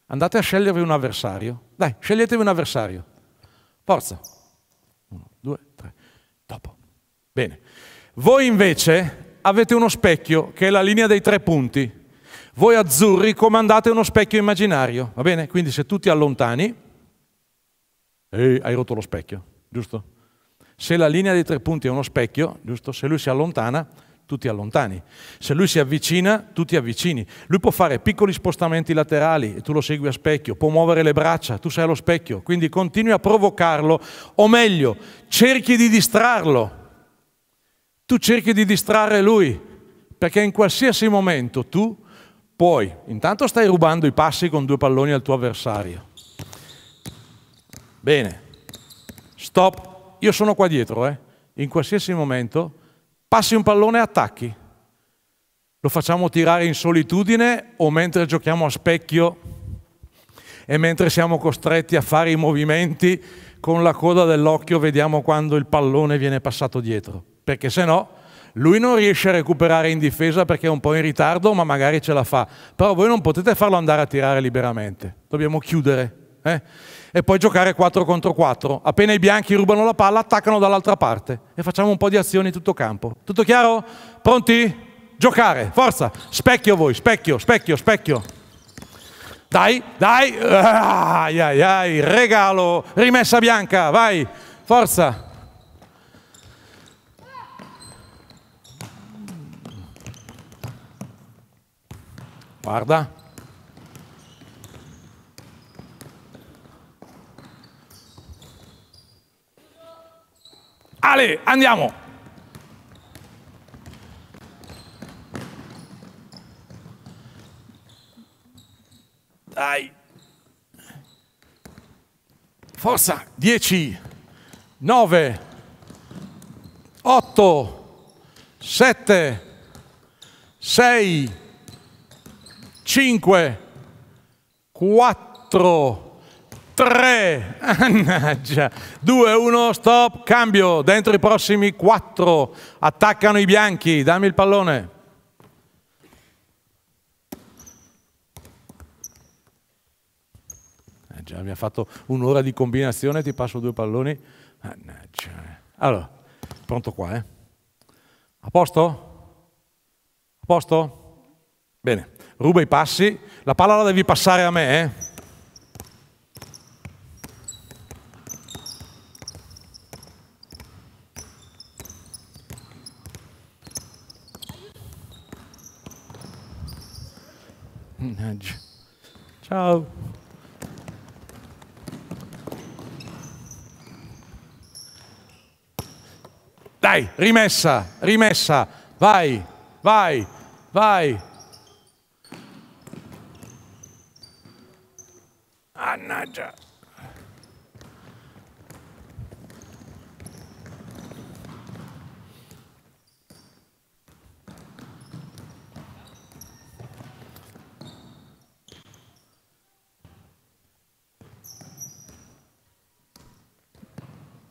andate a scegliervi un avversario. Dai, sceglietevi un avversario. Forza. Uno, due, tre. Dopo. Bene. Voi invece avete uno specchio che è la linea dei tre punti. Voi azzurri comandate uno specchio immaginario, va bene? Quindi se tu ti allontani, eh, hai rotto lo specchio, giusto? Se la linea dei tre punti è uno specchio, giusto? Se lui si allontana, tu ti allontani. Se lui si avvicina, tu ti avvicini. Lui può fare piccoli spostamenti laterali e tu lo segui a specchio, può muovere le braccia, tu sei allo specchio, quindi continui a provocarlo, o meglio, cerchi di distrarlo tu cerchi di distrarre lui, perché in qualsiasi momento tu puoi, intanto stai rubando i passi con due palloni al tuo avversario. Bene, stop, io sono qua dietro, eh. in qualsiasi momento passi un pallone e attacchi. Lo facciamo tirare in solitudine o mentre giochiamo a specchio e mentre siamo costretti a fare i movimenti con la coda dell'occhio vediamo quando il pallone viene passato dietro perché se no lui non riesce a recuperare in difesa perché è un po' in ritardo, ma magari ce la fa. Però voi non potete farlo andare a tirare liberamente, dobbiamo chiudere. Eh? E poi giocare 4 contro 4. Appena i bianchi rubano la palla, attaccano dall'altra parte e facciamo un po' di azioni tutto campo. Tutto chiaro? Pronti? Giocare, forza! Specchio voi, specchio, specchio, specchio. Dai, dai, ai ai ai, regalo, rimessa bianca, vai, forza, Guarda. Ale, andiamo. Dai. Forza, 10, 9, 8, 7, 6, 5, 4, 3, 2, 1, stop, cambio, dentro i prossimi 4, attaccano i bianchi, dammi il pallone. Eh, già, mi ha fatto un'ora di combinazione, ti passo due palloni. Annaggia. Allora, pronto qua, eh? A posto? A posto? Bene ruba i passi, la palla la devi passare a me. Eh? Ciao. Dai, rimessa, rimessa, vai, vai, vai. Mannaggia.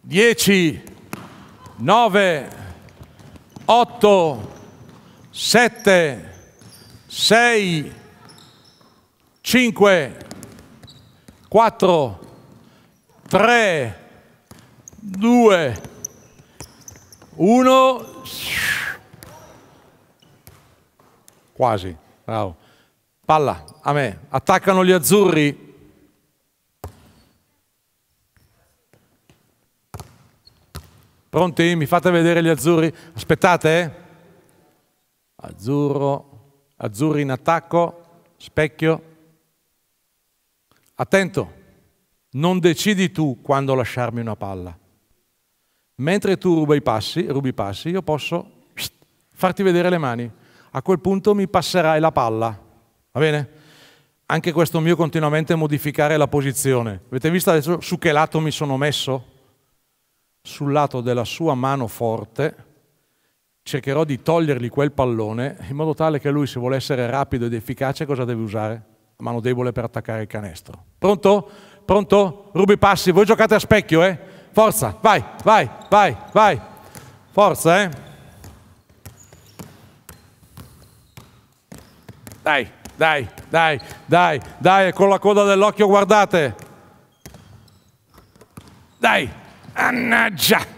Dieci, nove, otto, sette, sei, cinque, 4, 3, 2, 1, quasi, bravo. Palla, a me, attaccano gli azzurri. Pronti? Mi fate vedere gli azzurri? Aspettate, eh. Azzurro, azzurri in attacco, specchio, Attento, non decidi tu quando lasciarmi una palla. Mentre tu rubi i passi, rubi passi io posso farti vedere le mani. A quel punto mi passerai la palla. Va bene? Anche questo mio continuamente modificare la posizione. Avete visto adesso su che lato mi sono messo? Sul lato della sua mano forte cercherò di togliergli quel pallone in modo tale che lui, se vuole essere rapido ed efficace, cosa deve usare? mano debole per attaccare il canestro. Pronto? Pronto? Rubi passi, voi giocate a specchio, eh? Forza, vai, vai, vai, vai. Forza, eh? Dai, dai, dai, dai, dai, con la coda dell'occhio guardate. Dai, annaggia!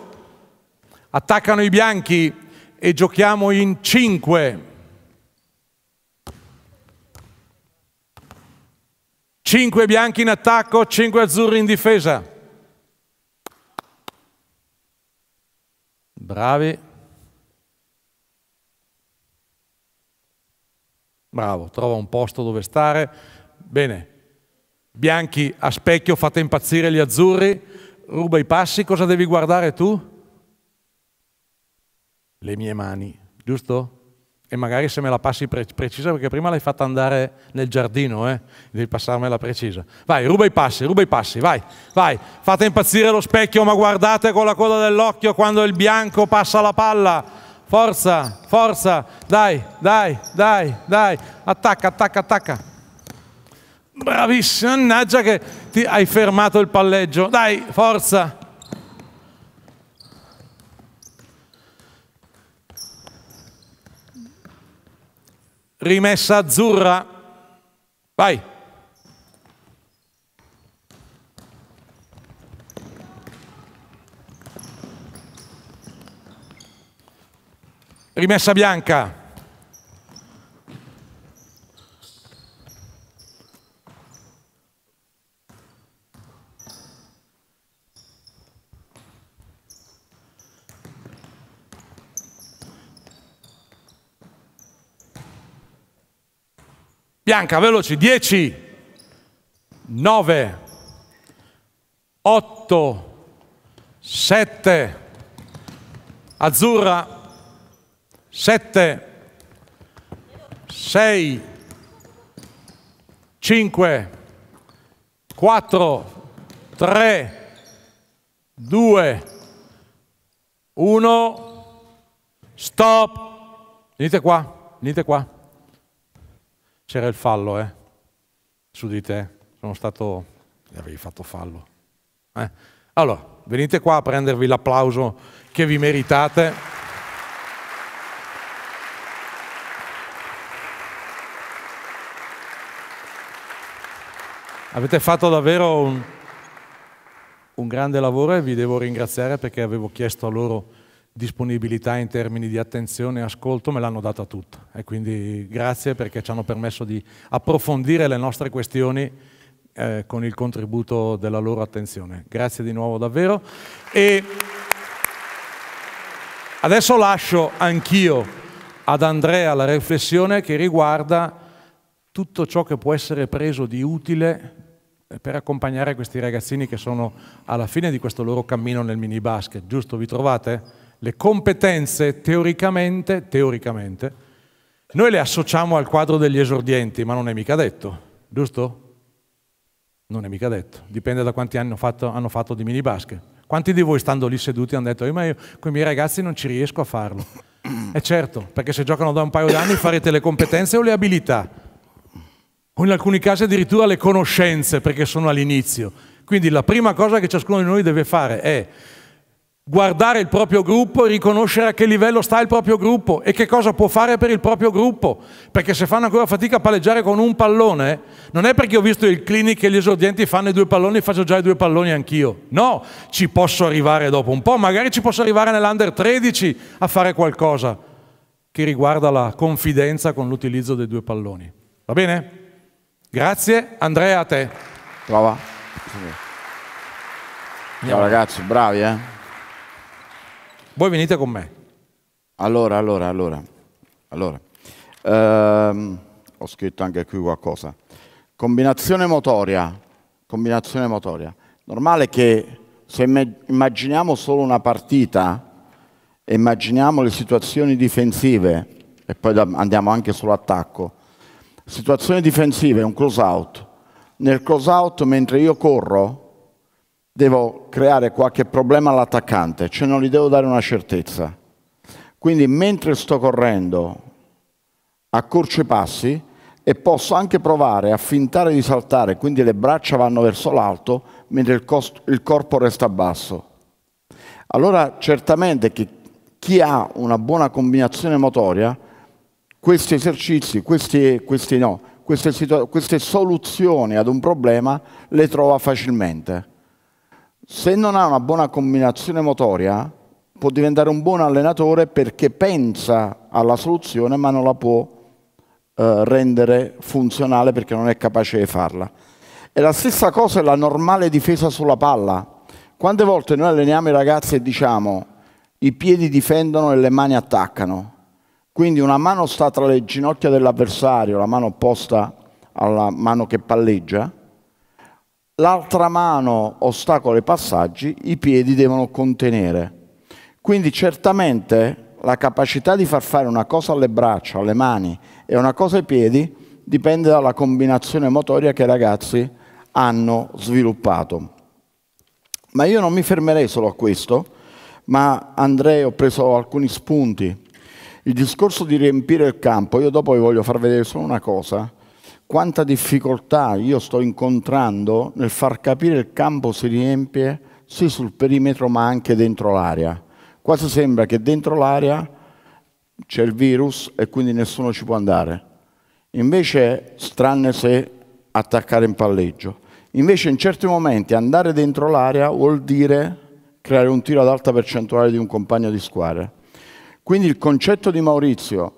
attaccano i bianchi e giochiamo in 5. 5 bianchi in attacco, 5 azzurri in difesa. Bravi. Bravo, trova un posto dove stare. Bene. Bianchi a specchio, fate impazzire gli azzurri. Ruba i passi, cosa devi guardare tu? le mie mani, giusto? E magari se me la passi pre precisa, perché prima l'hai fatta andare nel giardino, eh? devi passarmela precisa. Vai, ruba i passi, ruba i passi, vai, vai. Fate impazzire lo specchio, ma guardate con la coda dell'occhio quando il bianco passa la palla. Forza, forza, dai, dai, dai, dai. Attacca, attacca, attacca. Bravissimo, mannaggia che ti hai fermato il palleggio. Dai, forza. rimessa azzurra. Vai. Rimessa bianca. Bianca, veloci, 10, 9, 8, 7, azzurra, 7, 6, 5, 4, 3, 2, 1, stop, venite qua, venite qua. C'era il fallo, eh? Su di te. Sono stato... Avevi fatto fallo. Eh? Allora, venite qua a prendervi l'applauso che vi meritate. Avete fatto davvero un, un grande lavoro e vi devo ringraziare perché avevo chiesto a loro disponibilità in termini di attenzione e ascolto me l'hanno data tutta e quindi grazie perché ci hanno permesso di approfondire le nostre questioni eh, con il contributo della loro attenzione. Grazie di nuovo davvero e adesso lascio anch'io ad Andrea la riflessione che riguarda tutto ciò che può essere preso di utile per accompagnare questi ragazzini che sono alla fine di questo loro cammino nel mini basket, giusto? Vi trovate? le competenze teoricamente, teoricamente, noi le associamo al quadro degli esordienti, ma non è mica detto, giusto? Non è mica detto, dipende da quanti anni hanno fatto, hanno fatto di minibasket. Quanti di voi stando lì seduti hanno detto, eh, ma io con i miei ragazzi non ci riesco a farlo? E certo, perché se giocano da un paio d'anni farete le competenze o le abilità, o in alcuni casi addirittura le conoscenze, perché sono all'inizio. Quindi la prima cosa che ciascuno di noi deve fare è guardare il proprio gruppo e riconoscere a che livello sta il proprio gruppo e che cosa può fare per il proprio gruppo. Perché se fanno ancora fatica a palleggiare con un pallone, non è perché ho visto il clinic che gli esordienti fanno i due palloni faccio già i due palloni anch'io. No, ci posso arrivare dopo un po', magari ci posso arrivare nell'under 13 a fare qualcosa che riguarda la confidenza con l'utilizzo dei due palloni. Va bene? Grazie, Andrea a te. Brava. Andiamo ragazzi, bravi eh. Voi venite con me. Allora, allora, allora. allora. Ehm, ho scritto anche qui qualcosa. Combinazione motoria. Combinazione motoria. Normale che se immaginiamo solo una partita, immaginiamo le situazioni difensive e poi andiamo anche sull'attacco. Situazione difensiva è un close out. Nel close out, mentre io corro, devo creare qualche problema all'attaccante, cioè non gli devo dare una certezza. Quindi mentre sto correndo accorcio i passi e posso anche provare a fintare di saltare, quindi le braccia vanno verso l'alto mentre il, il corpo resta basso. Allora certamente che chi ha una buona combinazione motoria, questi esercizi, questi, questi no, queste, queste soluzioni ad un problema le trova facilmente se non ha una buona combinazione motoria, può diventare un buon allenatore perché pensa alla soluzione ma non la può eh, rendere funzionale perché non è capace di farla. E la stessa cosa è la normale difesa sulla palla. Quante volte noi alleniamo i ragazzi e diciamo i piedi difendono e le mani attaccano. Quindi una mano sta tra le ginocchia dell'avversario, la mano opposta alla mano che palleggia, l'altra mano ostacola i passaggi, i piedi devono contenere. Quindi certamente la capacità di far fare una cosa alle braccia, alle mani e una cosa ai piedi dipende dalla combinazione motoria che i ragazzi hanno sviluppato. Ma io non mi fermerei solo a questo, ma andrei, ho preso alcuni spunti. Il discorso di riempire il campo, io dopo vi voglio far vedere solo una cosa, quanta difficoltà io sto incontrando nel far capire il campo si riempie sì sul perimetro ma anche dentro l'area. Quasi sembra che dentro l'area c'è il virus e quindi nessuno ci può andare. Invece, strane se attaccare in palleggio. Invece in certi momenti andare dentro l'area vuol dire creare un tiro ad alta percentuale di un compagno di squadra. Quindi il concetto di Maurizio,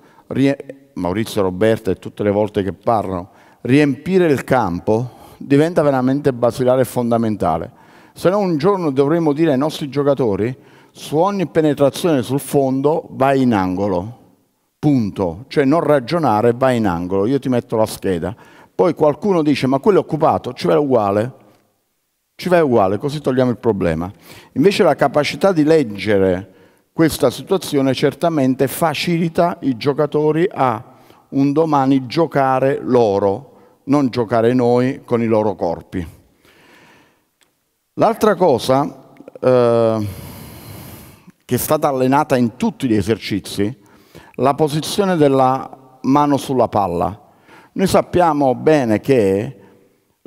Maurizio Roberta e tutte le volte che parlano, riempire il campo diventa veramente basilare e fondamentale. Se no un giorno dovremmo dire ai nostri giocatori su ogni penetrazione sul fondo vai in angolo, punto. Cioè non ragionare, vai in angolo, io ti metto la scheda. Poi qualcuno dice ma quello è occupato, ci vai uguale. Ci vai uguale, così togliamo il problema. Invece la capacità di leggere questa situazione certamente facilita i giocatori a un domani giocare loro, non giocare noi con i loro corpi. L'altra cosa eh, che è stata allenata in tutti gli esercizi, la posizione della mano sulla palla. Noi sappiamo bene che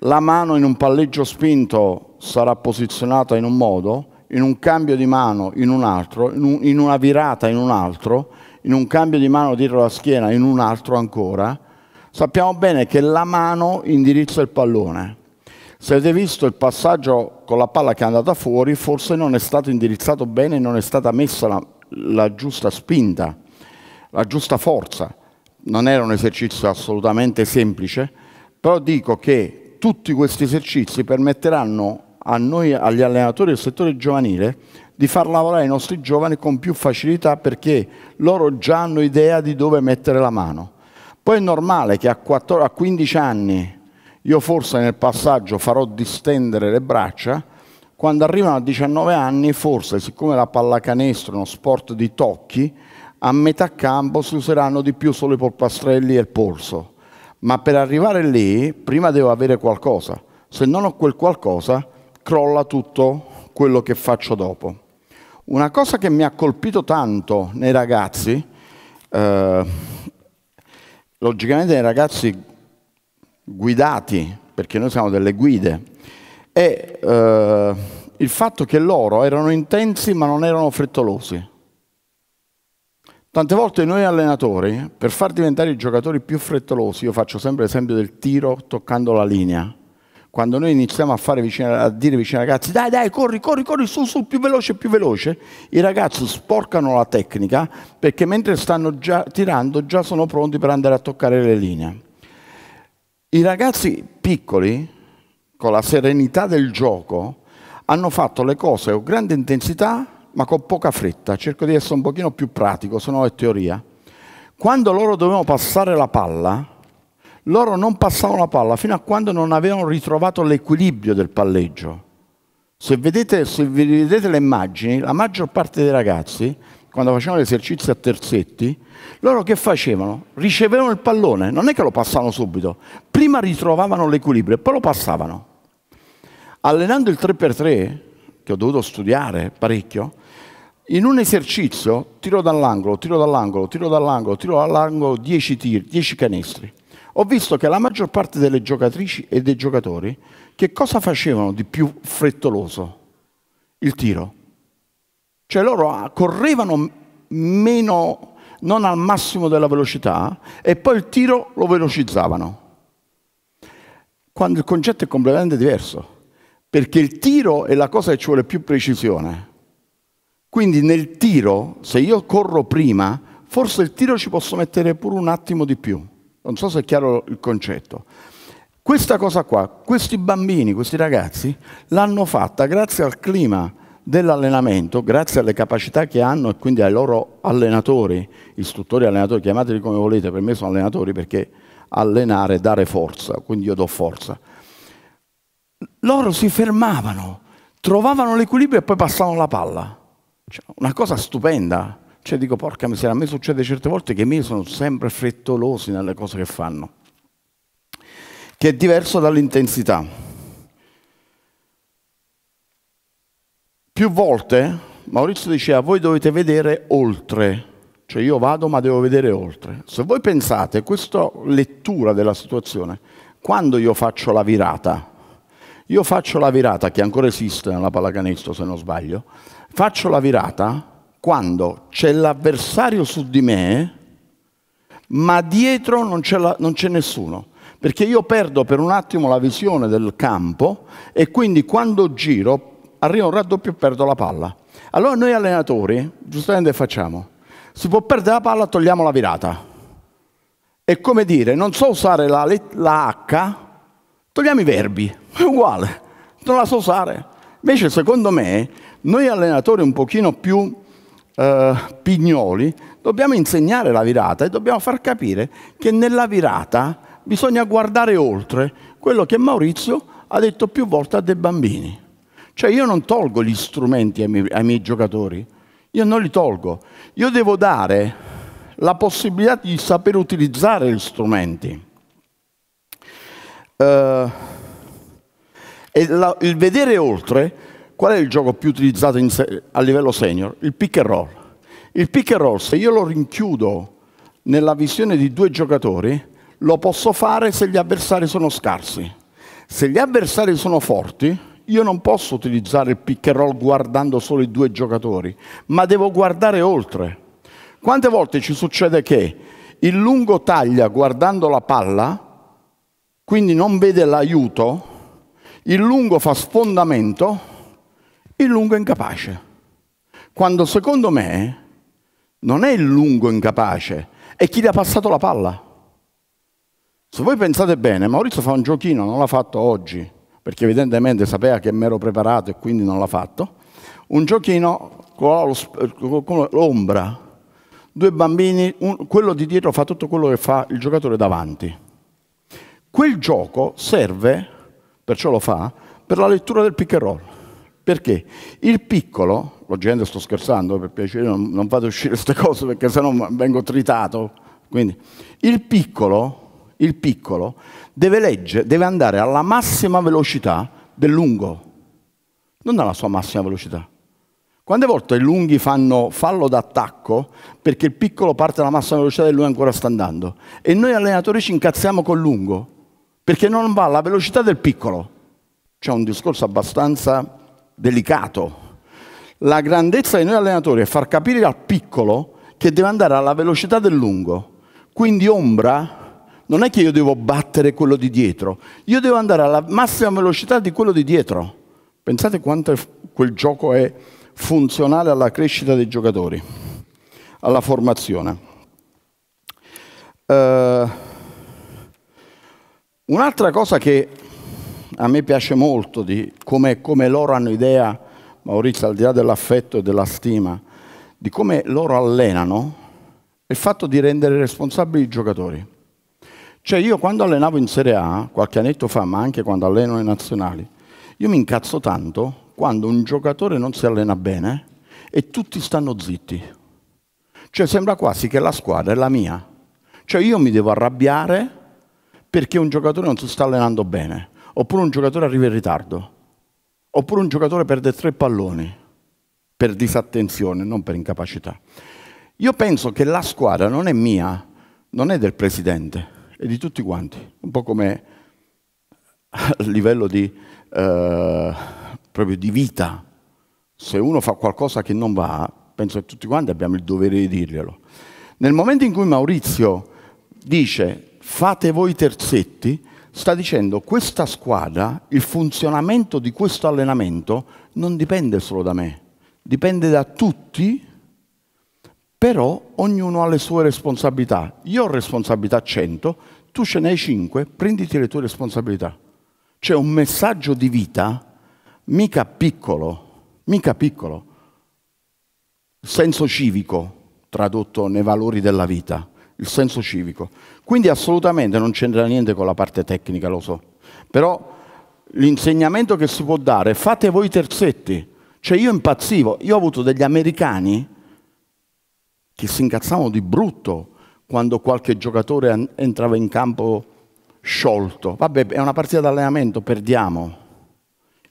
la mano in un palleggio spinto sarà posizionata in un modo, in un cambio di mano in un altro, in, una virata in un altro, in un cambio di mano dietro la schiena in un altro ancora, Sappiamo bene che la mano indirizza il pallone. Se avete visto il passaggio con la palla che è andata fuori, forse non è stato indirizzato bene, non è stata messa la, la giusta spinta, la giusta forza. Non era un esercizio assolutamente semplice, però dico che tutti questi esercizi permetteranno a noi, agli allenatori del settore giovanile, di far lavorare i nostri giovani con più facilità perché loro già hanno idea di dove mettere la mano. Poi è normale che a, 14, a 15 anni io forse nel passaggio farò distendere le braccia, quando arrivano a 19 anni forse, siccome la pallacanestro è uno sport di tocchi, a metà campo si useranno di più solo i polpastrelli e il polso. Ma per arrivare lì, prima devo avere qualcosa. Se non ho quel qualcosa, crolla tutto quello che faccio dopo. Una cosa che mi ha colpito tanto nei ragazzi, eh, logicamente nei ragazzi guidati, perché noi siamo delle guide, e eh, il fatto che loro erano intensi ma non erano frettolosi. Tante volte noi allenatori, per far diventare i giocatori più frettolosi, io faccio sempre l'esempio del tiro toccando la linea, quando noi iniziamo a, fare vicino, a dire vicino ai ragazzi dai dai corri corri corri su su più veloce più veloce i ragazzi sporcano la tecnica perché mentre stanno già tirando già sono pronti per andare a toccare le linee i ragazzi piccoli con la serenità del gioco hanno fatto le cose con grande intensità ma con poca fretta cerco di essere un pochino più pratico se no è teoria quando loro dovevano passare la palla loro non passavano la palla fino a quando non avevano ritrovato l'equilibrio del palleggio. Se, vedete, se vi vedete le immagini, la maggior parte dei ragazzi, quando facevano esercizi a terzetti, loro che facevano? Ricevevano il pallone, non è che lo passavano subito, prima ritrovavano l'equilibrio e poi lo passavano. Allenando il 3x3, che ho dovuto studiare parecchio, in un esercizio tiro dall'angolo, tiro dall'angolo, tiro dall'angolo, tiro dall'angolo 10 tiri, 10 canestri ho visto che la maggior parte delle giocatrici e dei giocatori che cosa facevano di più frettoloso? Il tiro. Cioè loro ah, correvano meno, non al massimo della velocità, e poi il tiro lo velocizzavano. Quando il concetto è completamente diverso, perché il tiro è la cosa che ci vuole più precisione. Quindi nel tiro, se io corro prima, forse il tiro ci posso mettere pure un attimo di più non so se è chiaro il concetto. Questa cosa qua, questi bambini, questi ragazzi, l'hanno fatta grazie al clima dell'allenamento, grazie alle capacità che hanno e quindi ai loro allenatori, istruttori allenatori, chiamateli come volete, per me sono allenatori perché allenare dare forza, quindi io do forza. Loro si fermavano, trovavano l'equilibrio e poi passavano la palla. Cioè, una cosa stupenda. Cioè dico, porca miseria, a me succede certe volte che i miei sono sempre frettolosi nelle cose che fanno, che è diverso dall'intensità. Più volte Maurizio diceva, voi dovete vedere oltre, cioè io vado ma devo vedere oltre. Se voi pensate, questa lettura della situazione, quando io faccio la virata, io faccio la virata, che ancora esiste nella pallacanestro se non sbaglio, faccio la virata quando c'è l'avversario su di me, ma dietro non c'è, nessuno. Perché io perdo per un attimo la visione del campo e quindi quando giro arriva un raddoppio e perdo la palla. Allora noi allenatori, giustamente facciamo, si può perdere la palla, togliamo la virata. È come dire, non so usare la, la H, togliamo i verbi, è uguale, non la so usare. Invece secondo me noi allenatori un pochino più eh, pignoli, dobbiamo insegnare la virata e dobbiamo far capire che nella virata bisogna guardare oltre quello che Maurizio ha detto più volte a dei bambini. Cioè io non tolgo gli strumenti ai miei, ai miei giocatori, io non li tolgo, io devo dare la possibilità di saper utilizzare gli strumenti. Uh, e la, il vedere oltre Qual è il gioco più utilizzato a livello senior? Il pick and roll. Il pick and roll, se io lo rinchiudo nella visione di due giocatori, lo posso fare se gli avversari sono scarsi. Se gli avversari sono forti, io non posso utilizzare il pick and roll guardando solo i due giocatori, ma devo guardare oltre. Quante volte ci succede che il lungo taglia guardando la palla, quindi non vede l'aiuto, il lungo fa sfondamento, il lungo incapace. Quando secondo me non è il lungo incapace, è chi gli ha passato la palla. Se voi pensate bene, Maurizio fa un giochino, non l'ha fatto oggi, perché evidentemente sapeva che mi ero preparato e quindi non l'ha fatto, un giochino con l'ombra. Due bambini, un, quello di dietro fa tutto quello che fa il giocatore davanti. Quel gioco serve, perciò lo fa, per la lettura del pick and roll. Perché? Il piccolo, lo gente sto scherzando, per piacere non, non fate uscire queste cose perché sennò vengo tritato. Quindi, il piccolo, il piccolo deve, legge, deve andare alla massima velocità del lungo, non alla sua massima velocità. Quante volte i lunghi fanno fallo d'attacco perché il piccolo parte alla massima velocità e lui ancora sta andando? E noi allenatori ci incazziamo col lungo perché non va alla velocità del piccolo. C'è un discorso abbastanza delicato. La grandezza di noi allenatori è far capire al piccolo che deve andare alla velocità del lungo. Quindi ombra non è che io devo battere quello di dietro, io devo andare alla massima velocità di quello di dietro. Pensate quanto quel gioco è funzionale alla crescita dei giocatori, alla formazione. Uh, un'altra cosa che a me piace molto di come, come loro hanno idea, Maurizio, al di là dell'affetto e della stima, di come loro allenano il fatto di rendere responsabili i giocatori. Cioè io quando allenavo in Serie A, qualche annetto fa, ma anche quando alleno le nazionali, io mi incazzo tanto quando un giocatore non si allena bene e tutti stanno zitti. Cioè sembra quasi che la squadra è la mia. Cioè io mi devo arrabbiare perché un giocatore non si sta allenando bene oppure un giocatore arriva in ritardo, oppure un giocatore perde tre palloni per disattenzione, non per incapacità. Io penso che la squadra non è mia, non è del presidente, è di tutti quanti, un po' come a livello di, eh, proprio di vita. Se uno fa qualcosa che non va, penso che tutti quanti abbiamo il dovere di dirglielo. Nel momento in cui Maurizio dice fate voi terzetti, sta dicendo questa squadra, il funzionamento di questo allenamento non dipende solo da me, dipende da tutti, però ognuno ha le sue responsabilità. Io ho responsabilità 100, tu ce ne hai 5, prenditi le tue responsabilità. C'è un messaggio di vita mica piccolo, mica piccolo, senso civico tradotto nei valori della vita il senso civico. Quindi assolutamente non c'entra niente con la parte tecnica, lo so. Però l'insegnamento che si può dare, fate voi terzetti. Cioè io impazzivo, io ho avuto degli americani che si incazzavano di brutto quando qualche giocatore entrava in campo sciolto. Vabbè, è una partita d'allenamento, perdiamo.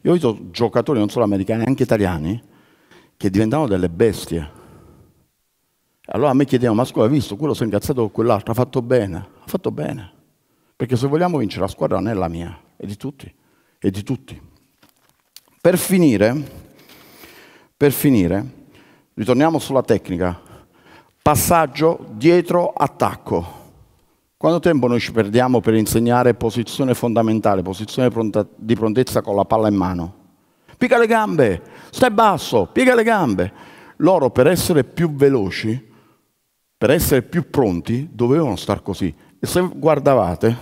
Io ho visto giocatori non solo americani, anche italiani, che diventavano delle bestie allora a me chiediamo, ma scuola, hai visto, quello si è incazzato con quell'altro, ha fatto bene, ha fatto bene. Perché se vogliamo vincere la squadra non è la mia, è di tutti, è di tutti. Per finire, per finire, ritorniamo sulla tecnica. Passaggio dietro attacco. Quanto tempo noi ci perdiamo per insegnare posizione fondamentale, posizione di prontezza con la palla in mano? Piega le gambe, stai basso, piega le gambe. Loro per essere più veloci per essere più pronti, dovevano star così. E se guardavate,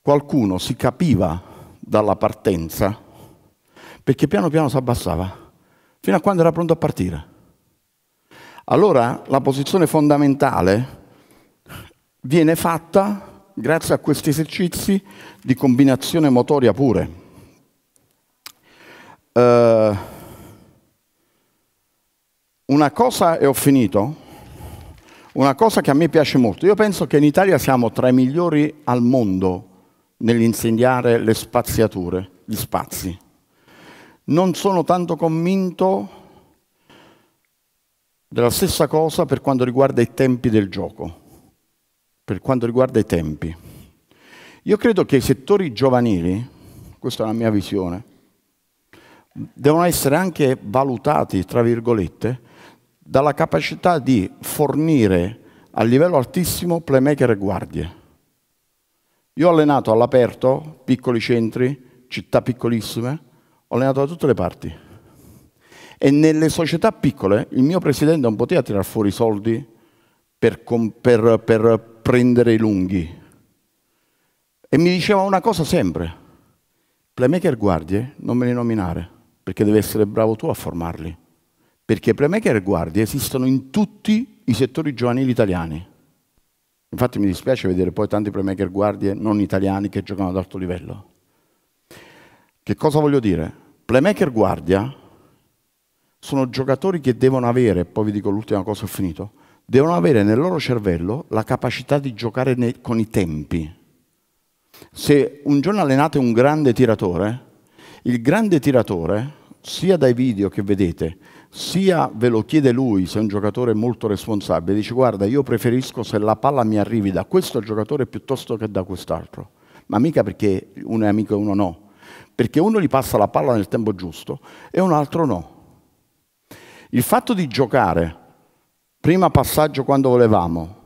qualcuno si capiva dalla partenza, perché piano piano si abbassava, fino a quando era pronto a partire. Allora la posizione fondamentale viene fatta grazie a questi esercizi di combinazione motoria pure. Uh, una cosa, e ho finito, una cosa che a me piace molto. Io penso che in Italia siamo tra i migliori al mondo nell'insegnare le spaziature, gli spazi. Non sono tanto convinto della stessa cosa per quanto riguarda i tempi del gioco, per quanto riguarda i tempi. Io credo che i settori giovanili, questa è la mia visione, devono essere anche valutati, tra virgolette, dalla capacità di fornire a livello altissimo playmaker e guardie. Io ho allenato all'aperto, piccoli centri, città piccolissime, ho allenato da tutte le parti. E nelle società piccole il mio presidente non poteva tirar fuori i soldi per, per, per prendere i lunghi. E mi diceva una cosa sempre, playmaker guardie non me li nominare, perché devi essere bravo tu a formarli perché playmaker e guardie esistono in tutti i settori giovanili italiani. Infatti mi dispiace vedere poi tanti playmaker e guardie non italiani che giocano ad alto livello. Che cosa voglio dire? Playmaker e guardia sono giocatori che devono avere, poi vi dico l'ultima cosa ho finito, devono avere nel loro cervello la capacità di giocare con i tempi. Se un giorno allenate un grande tiratore, il grande tiratore, sia dai video che vedete, sia ve lo chiede lui se è un giocatore molto responsabile, dice guarda io preferisco se la palla mi arrivi da questo giocatore piuttosto che da quest'altro, ma mica perché uno è amico e uno no, perché uno gli passa la palla nel tempo giusto e un altro no. Il fatto di giocare, prima passaggio quando volevamo,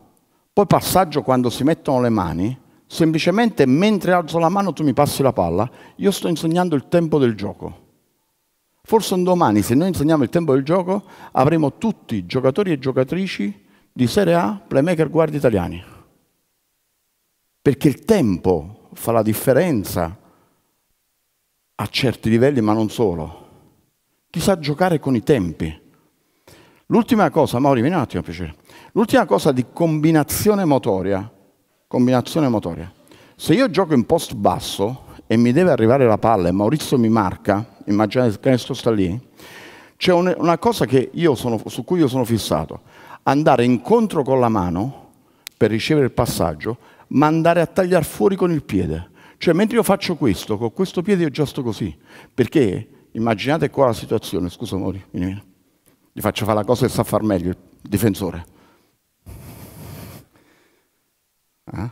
poi passaggio quando si mettono le mani, semplicemente mentre alzo la mano tu mi passi la palla, io sto insegnando il tempo del gioco. Forse un domani, se noi insegniamo il tempo del gioco, avremo tutti giocatori e giocatrici di Serie A, playmaker guardi italiani. Perché il tempo fa la differenza a certi livelli, ma non solo. Chi sa giocare con i tempi? L'ultima cosa, Mauri, vieni un attimo, a piacere. L'ultima cosa di combinazione motoria. Combinazione motoria. Se io gioco in post basso, e mi deve arrivare la palla e Maurizio mi marca, immaginate che sto sta lì, c'è una cosa sono, su cui io sono fissato, andare incontro con la mano per ricevere il passaggio, ma andare a tagliare fuori con il piede. Cioè mentre io faccio questo, con questo piede io già sto così, perché immaginate qua la situazione, scusa Mori, gli faccio fare la cosa che sa far meglio, il difensore. Eh?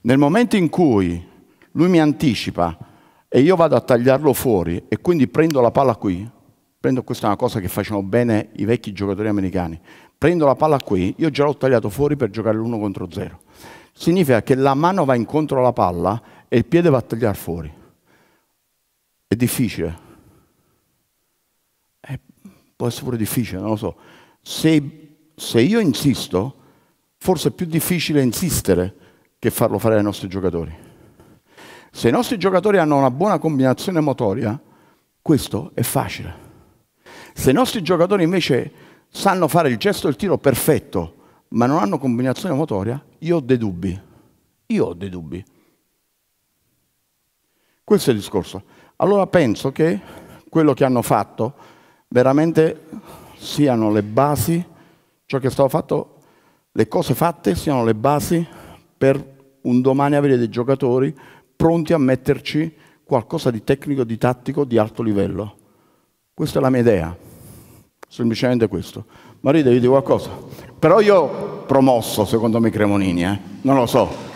Nel momento in cui lui mi anticipa e io vado a tagliarlo fuori e quindi prendo la palla qui. Prendo, questa è una cosa che facevano bene i vecchi giocatori americani. Prendo la palla qui, io già l'ho tagliato fuori per giocare l'uno contro zero. Significa che la mano va incontro alla palla e il piede va a tagliare fuori. È difficile. È, eh, può essere pure difficile, non lo so. Se, se io insisto, forse è più difficile insistere che farlo fare ai nostri giocatori. Se i nostri giocatori hanno una buona combinazione motoria, questo è facile. Se i nostri giocatori invece sanno fare il gesto del tiro perfetto, ma non hanno combinazione motoria, io ho dei dubbi. Io ho dei dubbi. Questo è il discorso. Allora penso che quello che hanno fatto veramente siano le basi, ciò che è stato fatto, le cose fatte siano le basi per un domani avere dei giocatori pronti a metterci qualcosa di tecnico, di tattico, di alto livello. Questa è la mia idea, semplicemente questo. Maria, devi dire qualcosa. Però io promosso, secondo me, Cremonini, eh? non lo so.